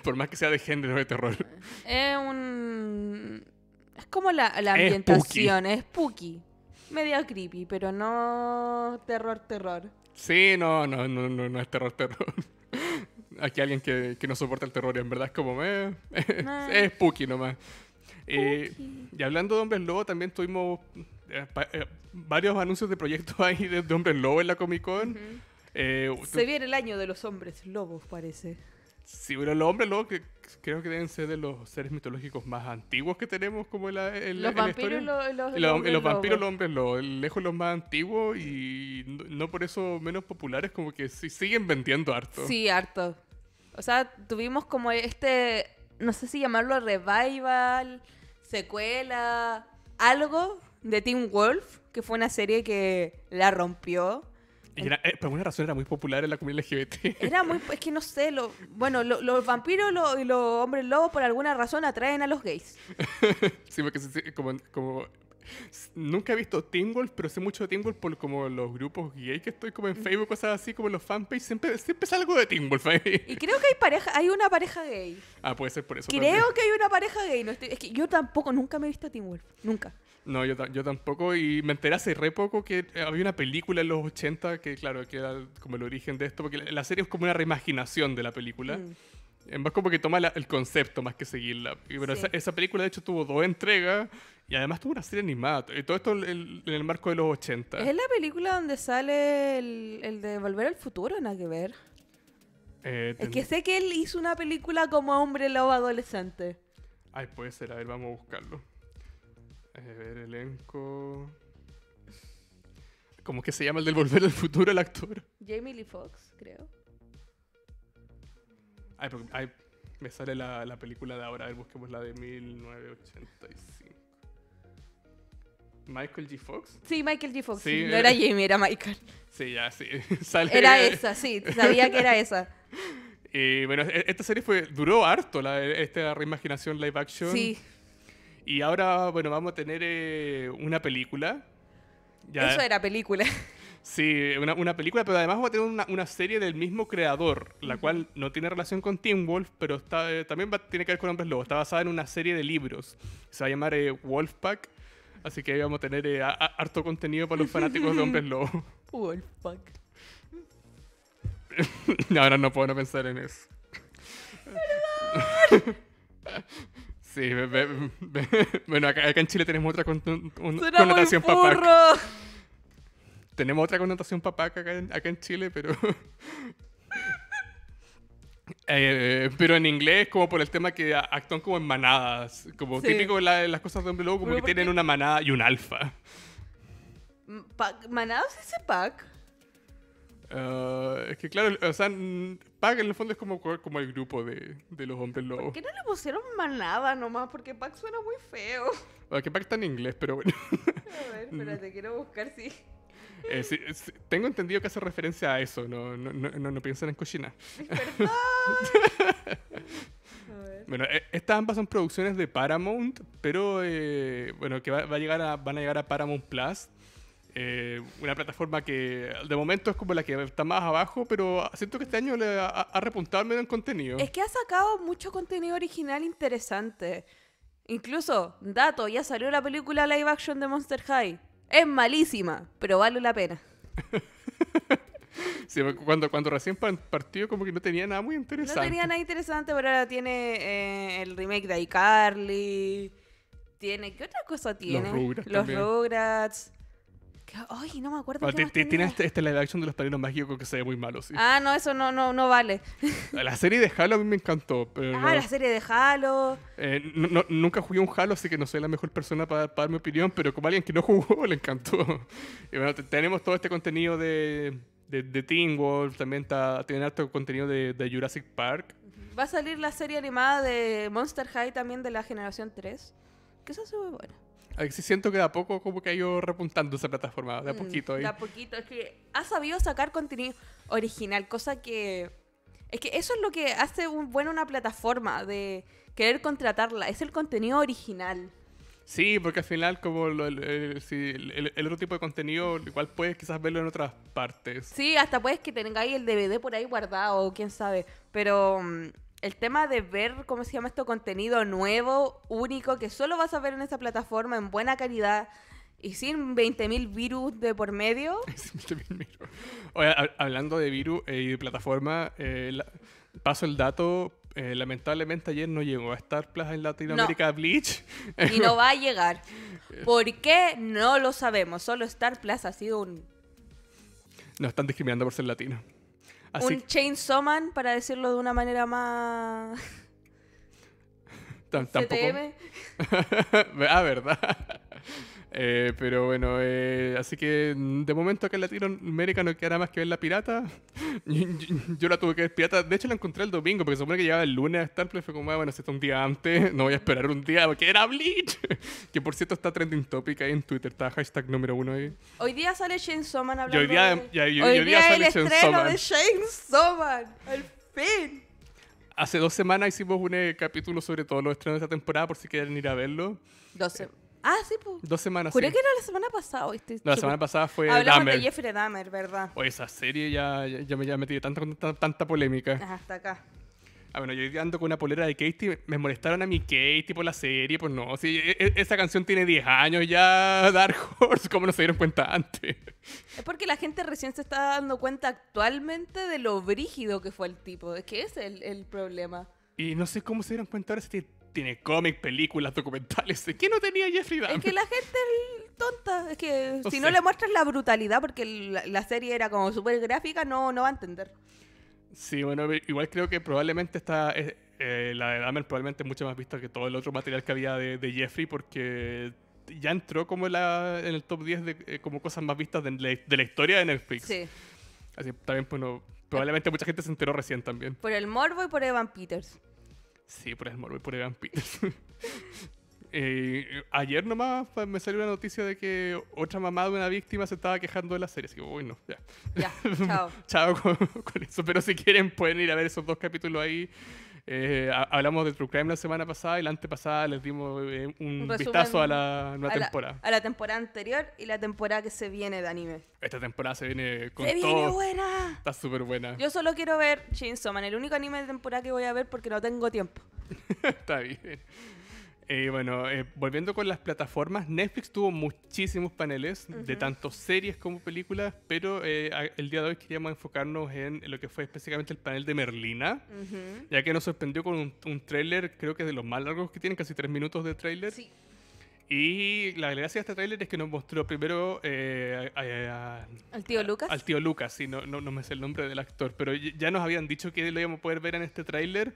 Por más que sea de género de terror. Es un. Es como la, la ambientación, es spooky. Medio creepy, pero no terror, terror. Sí, no, no, no, no, es terror, terror. Aquí alguien que, no soporta el terror, en verdad es como. me eh, es spooky nomás. y hablando de Hombres Lobo, también tuvimos eh, eh, varios anuncios de proyectos ahí de, Hombres Lobo en la Comic Con. Eh, Se viene el año de los hombres lobos, parece. Sí, bueno, los hombres lobos que creo que deben ser de los seres mitológicos más antiguos que tenemos como la, los vampiros, los, vampiros, los hombres lobos, lejos los más antiguos y no, por eso menos populares, como que sí, siguen vendiendo harto. Sí, harto. O sea, tuvimos como este, no sé si llamarlo revival, secuela, algo de Team Wolf, que fue una serie que la rompió y eh, por alguna razón era muy popular en la comunidad LGBT. Era muy, es que no sé, bueno, los vampiros y los hombres lobos por alguna razón atraen a los gays. sí, porque como, Nunca he visto Teen Wolf, pero sé mucho de Teen Wolf por como los grupos gays que estoy como en mm. Facebook, cosas así, como los fanpage, siempre, siempre salgo de Teen Wolf ahí. Y creo que hay pareja, hay una pareja gay. Ah, puede ser por eso. Creo que hay una pareja gay. es que yo tampoco, nunca me he visto a Wolf. Nunca. No, yo, tampoco. Y me enteré hace re poco que eh, había una película en los 80 que, claro, que era como el origen de esto, porque la, serie es como una reimaginación de la película. Mm. en más como que toma el concepto más que seguirla. Pero esa, película, de hecho, tuvo dos entregas y además tuvo una serie animada. Y todo esto en el, marco de los 80. ¿Es la película donde sale el, de Volver al Futuro? Nada que ver. Eh, es que sé que él hizo una película como hombre lobo adolescente. Ay, puede ser. A ver, vamos a buscarlo. A ver, elenco. ¿Cómo que se llama el del Volver al Futuro, el actor? Jamie Lee Fox, creo. Ay, me sale la, película de ahora. A ver, busquemos la de 1985. ¿Michael G. Fox? Sí, Michael G. Fox. Sí, no era, Jamie, era Michael. Sí, ya, sí. Era esa, sí. Sabía que era esa. y bueno, e, esta serie fue, duró harto, la, esta reimaginación live action. Sí y ahora, bueno, vamos a tener eh, una película. Ya, Eso era película. Sí, una, una, película, pero además va a tener una, una serie del mismo creador, la cual no tiene relación con Team Wolf, pero está, eh, también tiene que ver con Hombres Lobos. Está basada en una serie de libros. Se va a llamar eh, Wolfpack, así que ahí vamos a tener harto contenido para los fanáticos de Hombres Lobos. Wolfpack. Ahora no, no puedo no pensar en eso. Sí, bueno, acá, en Chile tenemos otra connotación papá. Tenemos otra connotación papá acá, en Chile, pero. Eh, pero en inglés, como por el tema que actúan como en manadas. Como típico de las cosas de hombre lobo, como que tienen una manada y un alfa. Mm, ¿Manadas se dice pack? Ah, es que claro, o sea, Pac en el fondo es como, como el grupo de, de los hombres lobos. ¿Por qué no le pusieron manada nomás? Porque Pac suena muy feo. que Pac está en inglés, pero bueno. A ver, espérate, quiero buscar si... Eh, tengo entendido que hace referencia a eso, no, no, no, no piensan en cocina. bueno, e, estas ambas son producciones de Paramount, pero eh, bueno, que va, va, a llegar a, van a llegar a Paramount Plus eh, una plataforma que de momento es como la que está más abajo, pero siento que este año le ha, repuntado en contenido. Es que ha sacado mucho contenido original interesante. Incluso, dato, ya salió la película live action de Monster High. Es malísima, pero vale la pena. cuando, cuando recién partió como que no tenía nada muy interesante. No tenía nada interesante, pero ahora tiene eh, el remake de iCarly. Tiene, ¿qué otra cosa tiene? Los Rugrats. Los Ay, no me acuerdo. Ah, qué tiene este, de los padrinos mágicos que se ve muy malo, Ah, no, eso no, no, no vale. La serie de Halo a mí me encantó. ah, la serie de Halo. Eh, nunca jugué un Halo, así que no soy la mejor persona para, dar mi opinión, pero como alguien que no jugó, le encantó. Y bueno, tenemos todo este contenido de, de, Teen Wolf, también está, tienen harto contenido de, Jurassic Park. Va a salir la serie animada de Monster High también de la generación 3, que esa se ve buena si siento que de a poco como que ha ido repuntando esa plataforma, de a mm, poquito. De a poquito, es que ha sabido sacar contenido original, cosa que... Es que eso es lo que hace un, bueno una plataforma, de querer contratarla, es el contenido original. Sí, porque al final como el, otro tipo de contenido, igual puedes quizás verlo en otras partes. Sí, hasta puedes que tengáis el DVD por ahí guardado, quién sabe, pero... Mm, el tema de ver, ¿cómo se llama esto? Contenido nuevo, único, que solo vas a ver en esta plataforma en buena calidad y sin 20.000 virus de por medio. hablando de virus eh, y de plataforma, eh, paso el dato. Eh, lamentablemente ayer no llegó a Star Plus en Latinoamérica Bleach. Y no va a llegar. ¿Por qué? No lo sabemos. Solo Star Plus ha sido un... Nos están discriminando por ser latino. Un Chainsaw Man, para decirlo de una manera más... ah, verdad. Eh, pero bueno, eh, así que de momento acá en Latinoamérica no queda más que ver la pirata. yo, la tuve que ver pirata. De hecho, la encontré el domingo, porque se supone que llegaba el lunes a Star Fue como, ah, bueno, si está un día antes, no voy a esperar un día, porque era Bleach. que por cierto está trending topic ahí en Twitter, está hashtag número uno ahí. Hoy día sale Shane Soman hablando. Hoy día, hoy día, sale el de Shane Soman. Al fin. Hace dos semanas hicimos un eh, capítulo sobre todos los estrenos de esta temporada, por si quieren ir a verlo. Dos semanas Ah, sí, pues. Dos semanas. Juré que era la semana pasada, ¿viste? No, la semana pasada fue Hablamos de Jeffrey Dahmer, ¿verdad? O esa serie ya, ya, me ya metido tanta, tanta, polémica. Ajá, hasta acá. Ah, bueno, yo ando con una polera de Katie. Me molestaron a mi Katie por la serie. Pues no, si e, e, esa canción tiene 10 años ya, Dark Horse. ¿Cómo no se dieron cuenta antes? Es porque la gente recién se está dando cuenta actualmente de lo brígido que fue el tipo. Es que ese es el, el problema. Y no sé cómo se dieron cuenta ahora si tiene cómics, películas, documentales. ¿Qué no tenía Jeffrey Es que la gente es tonta. Es que si no le muestras la brutalidad, porque la, serie era como súper gráfica, no, no va a entender. Sí, bueno, igual creo que probablemente está. Eh, eh, la de Dahmer probablemente es mucho más vista que todo el otro material que había de, Jeffrey, porque ya entró como en el top 10 de eh, como cosas más vistas de, la historia de Netflix. Sí. Así también, bueno, probablemente mucha gente se enteró recién también. Por el morbo y por Evan Peters. Sí, por el morbo y por el eh, ayer nomás me salió una noticia de que otra mamá de una víctima se estaba quejando de la serie. Así que, bueno, ya. chao. chao con, eso. Pero si quieren, pueden ir a ver esos dos capítulos ahí. Eh, hablamos de True Crime la semana pasada y la antepasada les dimos eh, un, vistazo a la nueva temporada. a la temporada anterior y la temporada que se viene de anime. Esta temporada se viene con buena! Está súper buena. Yo solo quiero ver Chainsaw el único anime de temporada que voy a ver porque no tengo tiempo. Está bien. Eh, bueno, eh, volviendo con las plataformas, Netflix tuvo muchísimos paneles de tanto series como películas, pero eh, el día de hoy queríamos enfocarnos en lo que fue específicamente el panel de Merlina, ya que nos sorprendió con un, tráiler, creo que es de los más largos que tienen, casi tres minutos de tráiler. Y la gracia de este tráiler es que nos mostró primero al tío Lucas. al tío Lucas, sí, no, no, no, me sé el nombre del actor, pero ya nos habían dicho que lo íbamos a poder ver en este tráiler.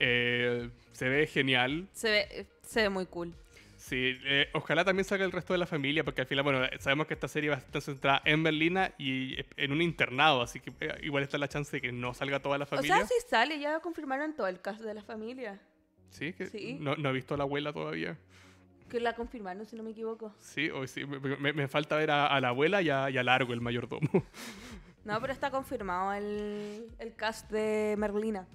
Eh, se ve genial. Se ve, eh, se ve muy cool. Sí, eh, ojalá también salga el resto de la familia, porque al final, bueno, sabemos que esta serie va a estar centrada en Berlina y en un internado, así que igual está la chance de que no salga toda la familia. O sea, si sale, ya confirmaron todo el cast de la familia. Sí, que ¿Sí? No, no he visto a la abuela todavía. Que la confirmaron, si no me equivoco. Sí, hoy sí. Me, falta ver a, la abuela y a, Largo, el mayordomo. No, pero está confirmado el, el cast de Merlina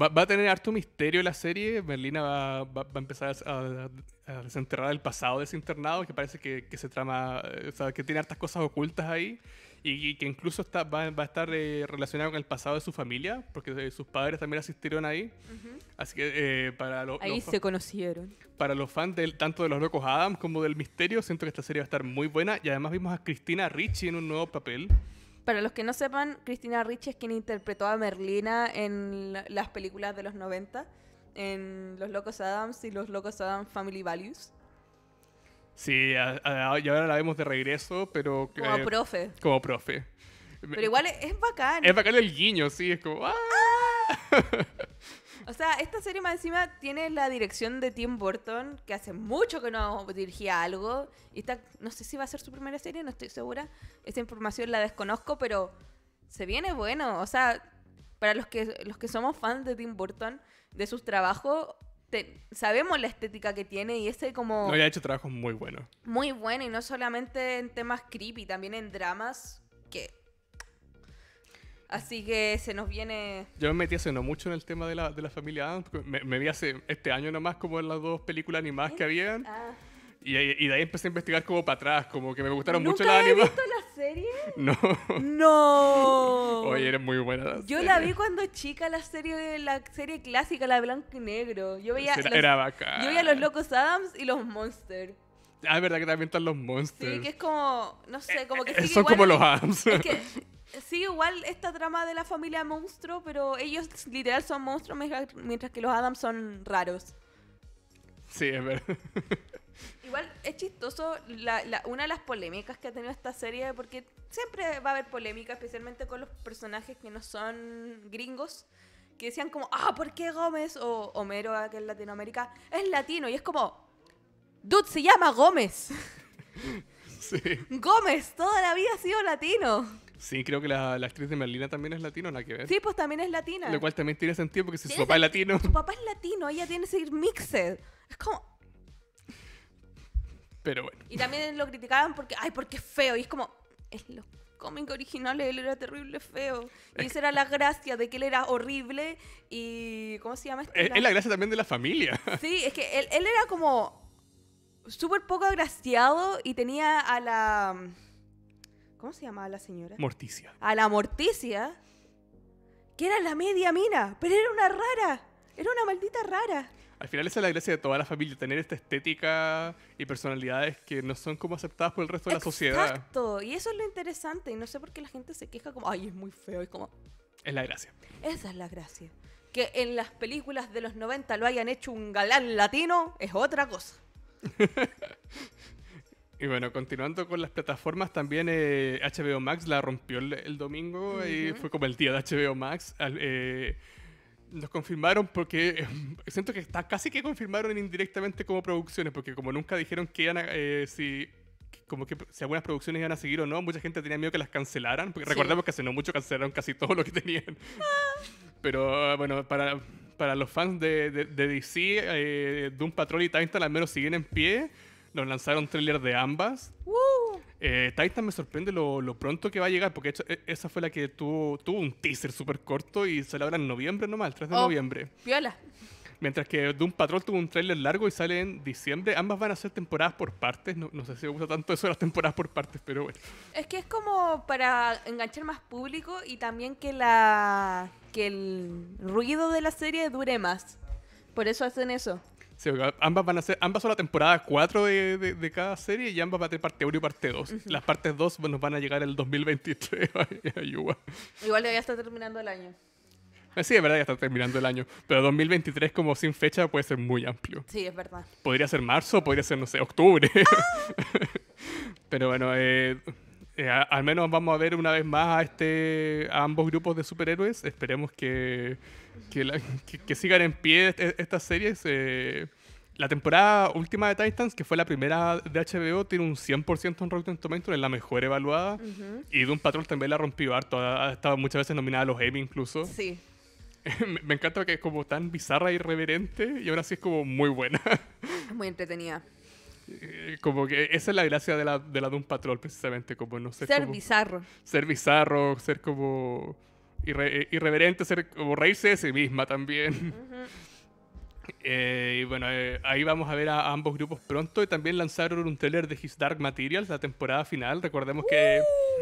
va, a tener harto misterio la serie. Merlina va, va, a empezar a, desenterrar el pasado de ese internado, que parece que, que se trama, eh, o sea, que tiene hartas cosas ocultas ahí y, que incluso está, va, va a estar Relacionada eh, relacionado con el pasado de su familia, porque eh, sus padres también asistieron ahí. Así que para ahí se conocieron. Para los fans tanto de los locos Adams como del misterio, siento que esta serie va a estar muy buena. Y además vimos a Cristina Ricci en un nuevo papel. Para los que no sepan, Cristina Ricci es quien interpretó a Merlina en las películas de los 90, en Los Locos Adams y Los Locos Adams Family Values. Sí, y ahora la vemos de regreso, pero... Como eh, profe. Como profe. Pero igual es, es, bacán. Es bacán el guiño, sí, es como... ¡ah! ¡Ah! O sea, esta serie más encima tiene la dirección de Tim Burton, que hace mucho que no dirigía algo. Y está, no sé si va a ser su primera serie, no estoy segura. Esa información la desconozco, pero se viene bueno. O sea, para los que, los que somos fans de Tim Burton, de sus trabajos, sabemos la estética que tiene y ese como... No, ha hecho trabajos muy buenos. Muy bueno y no solamente en temas creepy, también en dramas que Así que se nos viene. Yo me metí hace no mucho en el tema de la, familia Adams. Me, me, vi hace este año nomás como en las dos películas animadas que ¿Eh? habían. Ah. Y, de ahí empecé a investigar como para atrás, como que me gustaron mucho las animadas. visto la serie? No. No. Oye, eres muy buena. yo la vi cuando chica, la serie, la serie clásica, la de blanco y negro. Yo veía. Era, los, Yo veía los locos Adams y los Monsters. Ah, es verdad que también están los monsters. Sí, que es como, no sé, como que eh, Son como los Adams. Es sí, igual esta trama de la familia monstruo, pero ellos literal son monstruos mientras que los Adams son raros. Sí, es verdad. Igual es chistoso una de las polémicas que ha tenido esta serie, porque siempre va a haber polémica, especialmente con los personajes que no son gringos, que decían como, ah, ¿por qué Gómez o Homero, que en Latinoamérica, es latino? Y es como, dude, se llama Gómez. Sí. Gómez, toda la vida ha sido latino. Sí, creo que la, actriz de Merlina también es latina, la que ver. Sí, pues también es latina. Lo cual también tiene sentido porque si su papá es latino. Su papá es latino, ella tiene que seguir mixed. Es como. Pero bueno. Y también lo criticaban porque, ay, porque es feo. Y es como, en los cómics originales él era terrible feo. Y esa era la gracia de que él era horrible y. ¿Cómo se llama esto? Es, la gracia también de la familia. Sí, es que él, él era como súper poco agraciado y tenía a la ¿Cómo se llamaba la señora? Morticia. A la Morticia, que era la media mina, pero era una rara. Era una maldita rara. Al final esa es la gracia de toda la familia, tener esta estética y personalidades que no son como aceptadas por el resto de la sociedad. Exacto, y eso es lo interesante, y no sé por qué la gente se queja como, ay, es muy feo, es como... Es la gracia. Esa es la gracia. Que en las películas de los 90 lo hayan hecho un galán latino es otra cosa. Y bueno, continuando con las plataformas, también HBO eh, Max la rompió el, domingo y fue como el día de HBO Max. Eh, nos confirmaron porque siento que está casi que confirmaron indirectamente como producciones, porque como nunca dijeron que iban a, eh, si como que si algunas producciones iban a seguir o no, mucha gente tenía miedo que las cancelaran, porque recordamos recordemos que hace no mucho cancelaron casi todo lo que tenían. Pero bueno, para, para los fans de, de, de un Doom Patrol y Titan al menos siguen en pie. Nos lanzaron trailer de ambas. ¡Woo! Eh, Titan me sorprende lo, pronto que va a llegar, porque e, esa fue la que tuvo, tuvo un teaser súper corto y sale ahora en noviembre nomás, el 3 de oh, noviembre. Viola. Mientras que un Patrol tuvo un tráiler largo y sale en diciembre. Ambas van a ser temporadas por partes. No, no, sé si me gusta tanto eso de las temporadas por partes, pero bueno. Es que es como para enganchar más público y también que, la, que el ruido de la serie dure más. Por eso hacen eso. Sí, ambas van a ser, ambas son la temporada 4 de, de, cada serie y ambas van a tener parte 1 y parte 2. Las partes 2 nos van a llegar el 2023. Igual ya está terminando el año. Eh, sí, es verdad, ya está terminando el año. Pero 2023 como sin fecha puede ser muy amplio. Sí, es verdad. Podría ser marzo, podría ser, no sé, octubre. pero bueno, eh, eh, al menos vamos a ver una vez más a, este, a ambos grupos de superhéroes. Esperemos que que, que, sigan en pie estas series. Eh, la temporada última de Titans, que fue la primera de HBO, tiene un 100% en Rotten Tomatoes, es la mejor evaluada. Y Doom Patrol también la rompió harto, ha, estado muchas veces nominada a los Emmy incluso. Sí. me, encanta que es como tan bizarra e irreverente y ahora sí es como muy buena. muy entretenida. Eh, como que esa es la gracia de la, de la Doom Patrol, precisamente, como no Ser bizarro. Ser bizarro, ser como eh, irreverente ser, como reírse de sí misma también. Eh, y bueno, eh, ahí vamos a ver a, ambos grupos pronto. Y también lanzaron un trailer de His Dark Materials, la temporada final. Recordemos que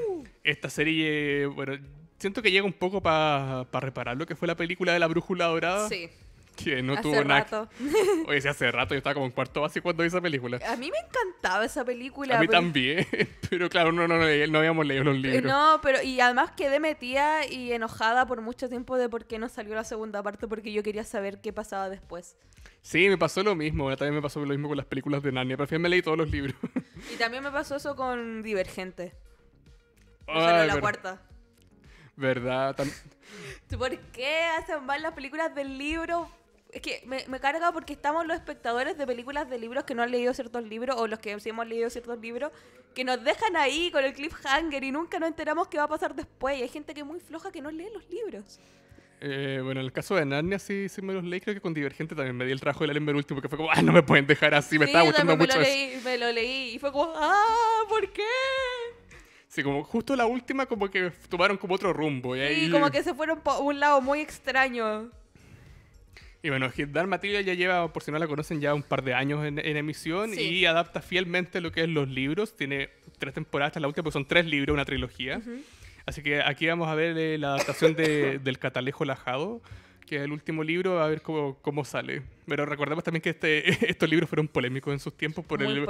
¡Uh! esta serie, bueno, siento que llega un poco para reparar lo que fue la película de la Brújula Dorada. Sí. Que no tuvo nada. Oye, si hace rato yo estaba como en cuarto básico cuando vi esa película. A mí me encantaba esa película. A mí también. Pero claro, no, no, no, no habíamos leído los libros. No, pero y además quedé metida y enojada por mucho tiempo de por qué no salió la segunda parte, porque yo quería saber qué pasaba después. Sí, me pasó lo mismo. También me pasó lo mismo con las películas de Narnia. Pero al me leí todos los libros. Y también me pasó eso con Divergente. O salió la cuarta. ¿Verdad? ¿Por qué hacen mal las películas del libro? es que me, me, carga porque estamos los espectadores de películas de libros que no han leído ciertos libros o los que sí hemos leído ciertos libros que nos dejan ahí con el cliffhanger y nunca nos enteramos qué va a pasar después. Y hay gente que es muy floja que no lee los libros. Eh, bueno, en el caso de Narnia sí, me los leí, creo que con Divergente también me di el trabajo del el último, que fue como, ah, no me pueden dejar así, me sí, estaba gustando mucho. Me lo, leí, me lo leí y fue como, ah, ¿por qué? Sí, como justo la última como que tomaron como otro rumbo. Y, ahí... sí, como que se fueron por un lado muy extraño. Y bueno, Dar Matilda ya lleva, por si no la conocen, ya un par de años en, emisión y adapta fielmente lo que es los libros. Tiene tres temporadas hasta la última, porque son tres libros, una trilogía. Así que aquí vamos a ver eh, la adaptación de, del Catalejo Lajado, que es el último libro, a ver cómo, cómo sale. Pero recordemos también que este, estos libros fueron polémicos en sus tiempos. Muy el,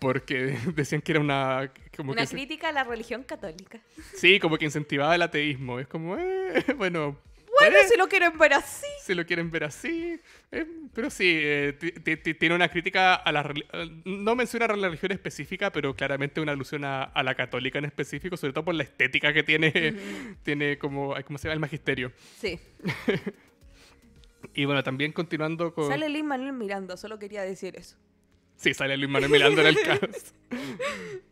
Porque decían que era una... una crítica a la religión católica. Sí, como que incentivaba el ateísmo. Es como, eh, bueno, bueno, si lo quieren ver así. Si lo quieren ver así. Eh, pero sí, eh, tiene una crítica a la... Eh, no menciona la religión específica, pero claramente una alusión a, la católica en específico, sobre todo por la estética que tiene, tiene como... ¿Cómo se llama? El magisterio. Sí. y bueno, también continuando con... Sale Lin Manuel mirando, solo quería decir eso. Sí, sale Luis Manuel Miranda en el cast.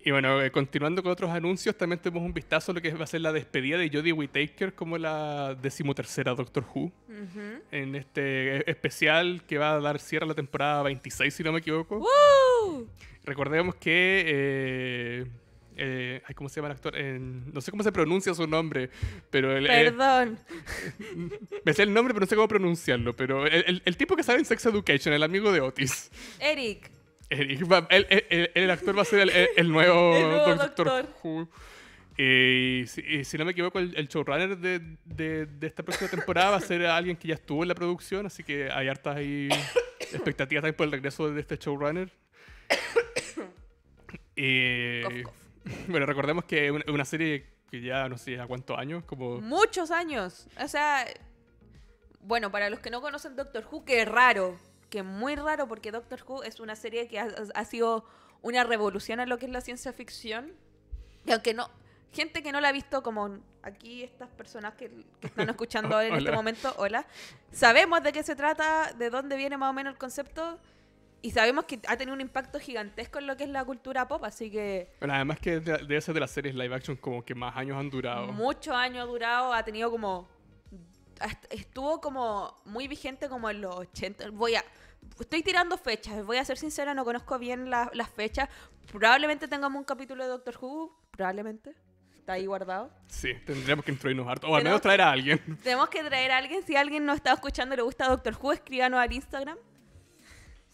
Y bueno, eh, continuando con otros anuncios, también tenemos un vistazo a lo que va a ser la despedida de Jodie Whittaker como la decimotercera Doctor Who. En este eh, especial que va a dar cierre a la temporada 26, si no me equivoco. Recordemos que... Eh, ¿Cómo se llama el actor? no sé cómo se pronuncia su nombre, pero... El, Perdón. me sé el nombre, pero no sé cómo pronunciarlo. Pero el, el tipo que sale en Sex Education, el amigo de Otis. Eric el, actor va a ser el, nuevo, Doctor, Who. Y si, no me equivoco, el, showrunner de, de, esta próxima temporada va a ser alguien que ya estuvo en la producción, así que hay hartas expectativas también por el regreso de este showrunner. bueno, recordemos que es una, serie que ya no sé a cuántos años, como... Muchos años. O sea, bueno, para los que no conocen Doctor Who, qué raro que muy raro porque Doctor Who es una serie que ha, sido una revolución en lo que es la ciencia ficción. Y aunque no, gente que no la ha visto, como aquí estas personas que, están escuchando en este momento, hola, sabemos de qué se trata, de dónde viene más o menos el concepto. Y sabemos que ha tenido un impacto gigantesco en lo que es la cultura pop, así que... Bueno, además que de ser de las series live action como que más años han durado. Muchos años ha durado, ha tenido como... Estuvo como muy vigente como en los 80. Voy a estoy tirando fechas, voy a ser sincera, no conozco bien las fechas. Probablemente tengamos un capítulo de Doctor Who, probablemente. Está ahí guardado. Sí, tendríamos que instruirnos harto. O al menos traer a alguien. Tenemos que traer a alguien. Si alguien no está escuchando y le gusta Doctor Who, escríbanos al Instagram.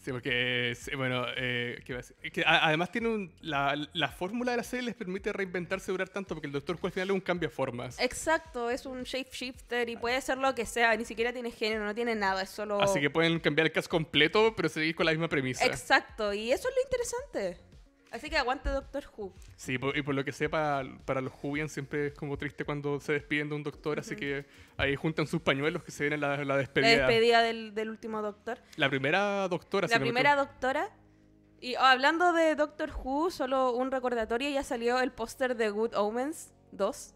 Sí, porque, bueno, eh, que además tiene un, la, la, fórmula de la serie les permite reinventarse durar tanto, porque el Doctor Who al final es un cambio de formas. Exacto, es un shapeshifter y puede ser lo que sea, ni siquiera tiene género, no tiene nada, es solo... Así que pueden cambiar el cast completo, pero seguir con la misma premisa. Exacto, y eso es lo interesante. Así que aguante Doctor Who. Sí, y por lo que sepa, para los Jubians siempre es como triste cuando se despiden de un doctor, así que ahí juntan sus pañuelos que se viene la, la despedida. La despedida del, último doctor. La primera doctora. La primera doctora. Y oh, hablando de Doctor Who, solo un recordatorio, ya salió el póster de Good Omens 2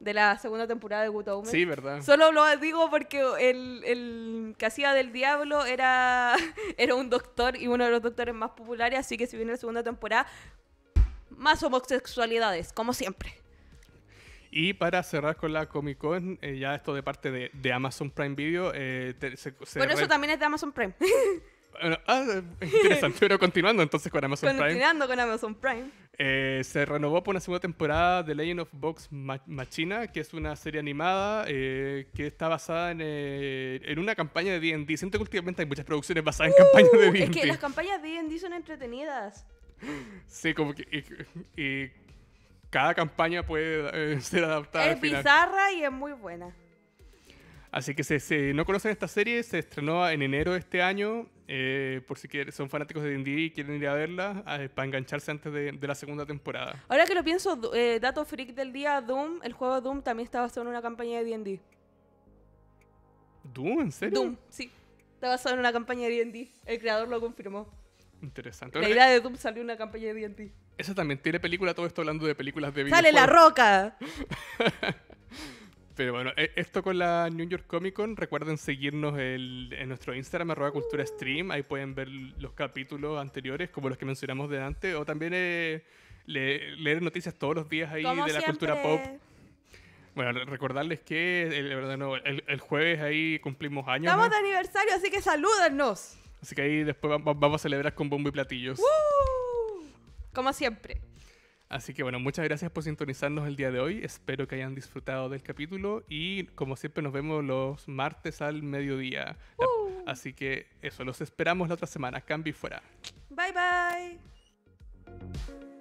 de la segunda temporada de Guto Sí, verdad. Solo lo digo porque el, el que hacía del diablo era, era un doctor y uno de los doctores más populares, así que si viene la segunda temporada, más homosexualidades, como siempre. Y para cerrar con la Comic Con, eh, ya esto de parte de, Amazon Prime Video. Eh, bueno, eso también es de Amazon Prime. ah, eh, interesante, pero continuando entonces con Amazon Prime. Continuando con Amazon Prime. Eh, se renovó por una segunda temporada de Legend of Vox Machina, que es una serie animada eh, que está basada en, eh, una campaña de D&D. Siento que últimamente hay muchas producciones basadas en uh, campañas de D&D. Es que las campañas de D&D son entretenidas. Sí, como que... Y, cada campaña puede ser adaptada Es al bizarra y es muy buena. Así que si no conocen esta serie, se estrenó en enero de este año eh, por si quieren, son fanáticos de D&D y quieren ir a verla ah, para engancharse antes de, la segunda temporada. Ahora que lo pienso, eh, dato freak del día, Doom, el juego Doom también está basado en una campaña de D&D. ¿Doom? ¿En serio? Doom, sí. Está basado en una campaña de D&D. El creador lo confirmó. Interesante. La idea de Doom salió en una campaña de D&D. Eso también tiene película, todo esto hablando de películas de ¡Sale la roca! Pero bueno, e, esto con la New York Comic Con, recuerden seguirnos en nuestro Instagram, arroba cultura stream, ahí pueden ver los capítulos anteriores, como los que mencionamos de delante, o también eh, leer noticias todos los días ahí de la cultura pop. Bueno, recordarles que el, jueves ahí cumplimos años. Estamos de aniversario, así que salúdennos. Así que ahí después vamos a celebrar con bombo y platillos. Como siempre. Así que bueno, muchas gracias por sintonizarnos el día de hoy. Espero que hayan disfrutado del capítulo y como siempre nos vemos los martes al mediodía. Así que eso, los esperamos la otra semana. Cambi fuera. Bye bye.